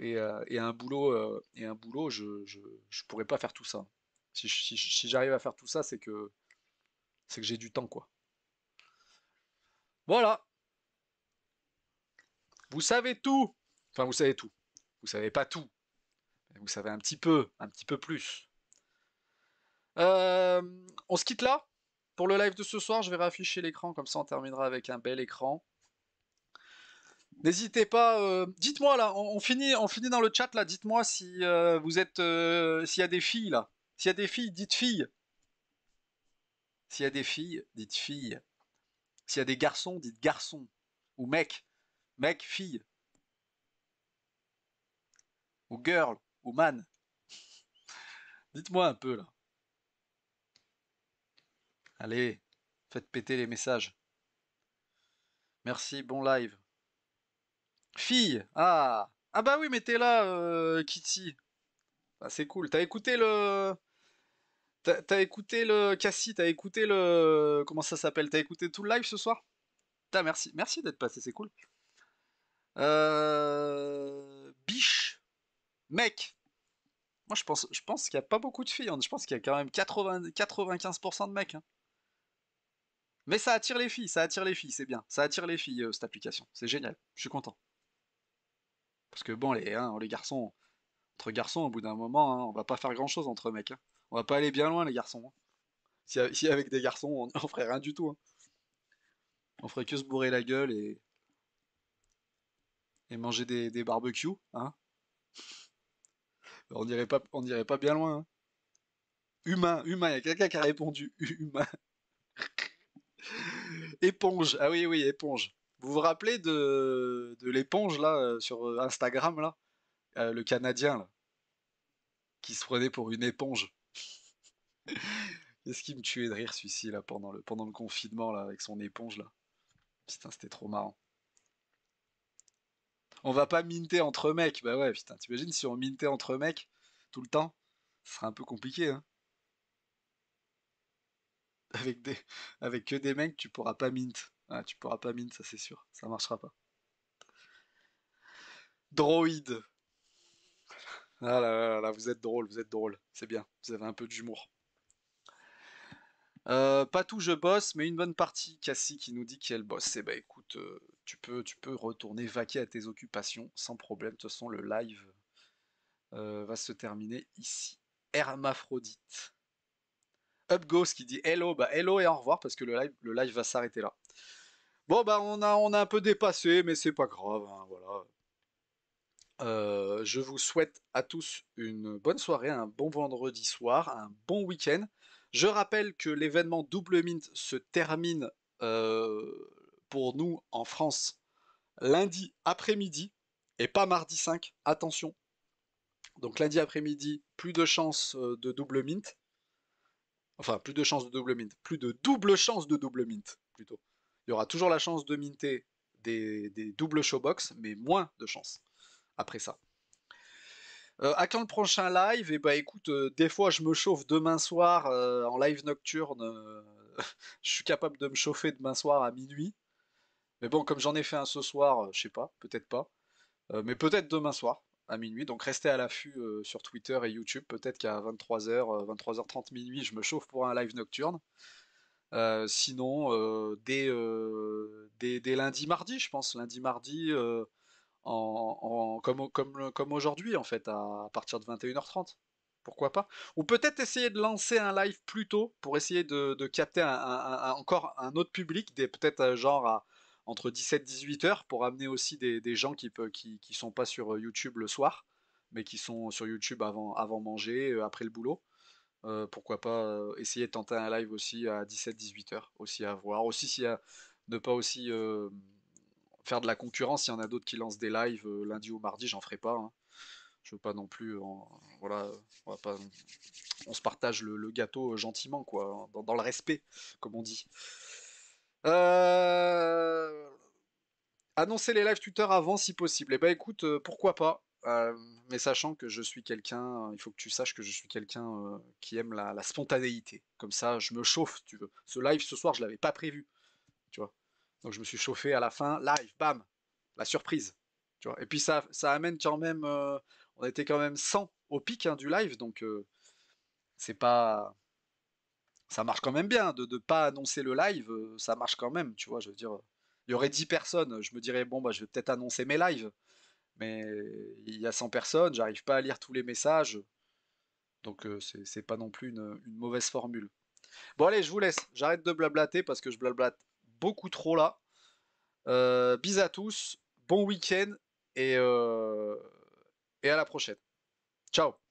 euh, et, un boulot, euh, et un boulot je ne pourrais pas faire tout ça. Si, j'arrive à faire tout ça, c'est que, c'est que j'ai du temps, quoi. Voilà. Vous savez tout. Enfin, vous savez tout. Vous savez pas tout. vous savez un petit peu, un petit peu plus. Euh, on se quitte là pour le live de ce soir. Je vais réafficher l'écran, comme ça on terminera avec un bel écran. N'hésitez pas, euh, dites-moi là, on, finit, on finit dans le chat là, dites-moi si euh, vous êtes, euh, s'il y a des filles là, s'il y a des filles, dites filles. S'il y a des filles, dites filles. S'il y a des garçons, dites garçons ou mec, mec, fille, ou girl, ou man. dites-moi un peu là. Allez, faites péter les messages. Merci, bon live. Fille Ah Ah bah oui, mais t'es là, euh, Kitty. Bah, c'est cool. T'as écouté le... T'as écouté le... Cassie, t'as écouté le... Comment ça s'appelle T'as écouté tout le live ce soir T'as merci. Merci d'être passé, c'est cool. Euh, Biche. Mec. Moi, je pense, je pense qu'il n'y a pas beaucoup de filles. Hein. Je pense qu'il y a quand même 80, 95% de mecs. Hein. Mais ça attire les filles, ça attire les filles, c'est bien. Ça attire les filles, euh, cette application. C'est génial. Je suis content. Parce que bon, les, hein, les garçons, entre garçons, au bout d'un moment, hein, on va pas faire grand chose entre mecs. Hein. On va pas aller bien loin, les garçons. Si, avec des garçons, on, ferait rien du tout. On ferait que se bourrer la gueule et, et manger des, barbecues. Hein on n'irait pas, on irait pas bien loin. Humain, humain, il y a quelqu'un qui a répondu. Humain. éponge, ah oui, oui, éponge. Vous vous rappelez de, l'éponge là euh, sur euh, Instagram là, euh, le Canadien là, qui se prenait pour une éponge. Qu'est-ce qui me tuait de rire celui-ci là pendant le confinement là avec son éponge là. Putain, c'était trop marrant. On va pas minter entre mecs. Bah ouais, putain, t'imagines si on mintait entre mecs tout le temps, ce serait un peu compliqué hein. avec, avec que des mecs, tu pourras pas minter. Tu ah, tu pourras pas mine, ça c'est sûr. Ça marchera pas. Droïde. Ah là, là, là, vous êtes drôle, vous êtes drôle. C'est bien, vous avez un peu d'humour. Euh, pas tout je bosse, mais une bonne partie. Cassie qui nous dit qu'elle bosse. Eh ben écoute, euh, tu, peux, tu peux retourner vaquer à tes occupations sans problème. De toute façon, le live euh, va se terminer ici. Hermaphrodite. Upghost qui dit hello, bah hello et au revoir parce que le live, le live va s'arrêter là. Bon, bah, on a, on a un peu dépassé, mais c'est pas grave. Hein, voilà. Euh, je vous souhaite à tous une bonne soirée, un bon vendredi soir, un bon week-end. Je rappelle que l'événement Double Mint se termine euh, pour nous en France lundi après-midi et pas mardi 5. Attention. Donc lundi après-midi, plus de chance euh, de double mint. Enfin, plus de chance de double mint. Plus de double chance de double mint, plutôt il y aura toujours la chance de minter des, doubles showbox, mais moins de chance après ça. Euh, à quand le prochain live Et eh bah ben, écoute, euh, des fois je me chauffe demain soir euh, en live nocturne. je suis capable de me chauffer demain soir à minuit. Mais bon, comme j'en ai fait un ce soir, je sais pas, peut-être pas. mais peut-être demain soir à minuit. Donc restez à l'affût sur Twitter et YouTube. Peut-être qu'à 23h, 23h30 minuit, je me chauffe pour un live nocturne. Euh, sinon, euh, euh, dès, lundi, mardi, je pense, lundi, mardi, en, comme, aujourd'hui, en fait, à, partir de 21h30. Pourquoi pas Ou peut-être essayer de lancer un live plus tôt pour essayer de, capter encore un autre public, peut-être genre à, entre 17-18 heures, pour amener aussi des, gens qui ne qui, sont pas sur YouTube le soir, mais qui sont sur YouTube avant, avant manger, après le boulot euh, pourquoi pas euh, essayer de tenter un live aussi à 17-18 heures, aussi à voir. Aussi, ne pas aussi euh, faire de la concurrence, s'il y en a d'autres qui lancent des lives lundi ou mardi, j'en ferai pas. Hein. Je veux pas non plus, voilà, on, se partage le, gâteau gentiment, quoi, dans, le respect, comme on dit. Annoncer les lives Twitter avant si possible. et eh ben écoute, pourquoi pas euh, mais sachant que je suis quelqu'un, euh, il faut que tu saches que je suis quelqu'un euh, qui aime la, spontanéité. Comme ça, je me chauffe, tu veux. Ce live ce soir, je l'avais pas prévu, tu vois. Donc je me suis chauffé à la fin, live, bam, la surprise, tu vois. Et puis ça, amène quand même, on était quand même 100 au pic hein, du live, donc c'est pas, ça marche quand même bien de ne pas annoncer le live, ça marche quand même, tu vois. Je veux dire, il y aurait 10 personnes, je me dirais bon bah, je vais peut-être annoncer mes lives mais il y a 100 personnes, j'arrive pas à lire tous les messages, donc euh, ce c'est pas non plus une, mauvaise formule. Bon allez, je vous laisse, j'arrête de blablater parce que je blablate beaucoup trop là. Euh, bis à tous, bon week-end et, euh, et à la prochaine. Ciao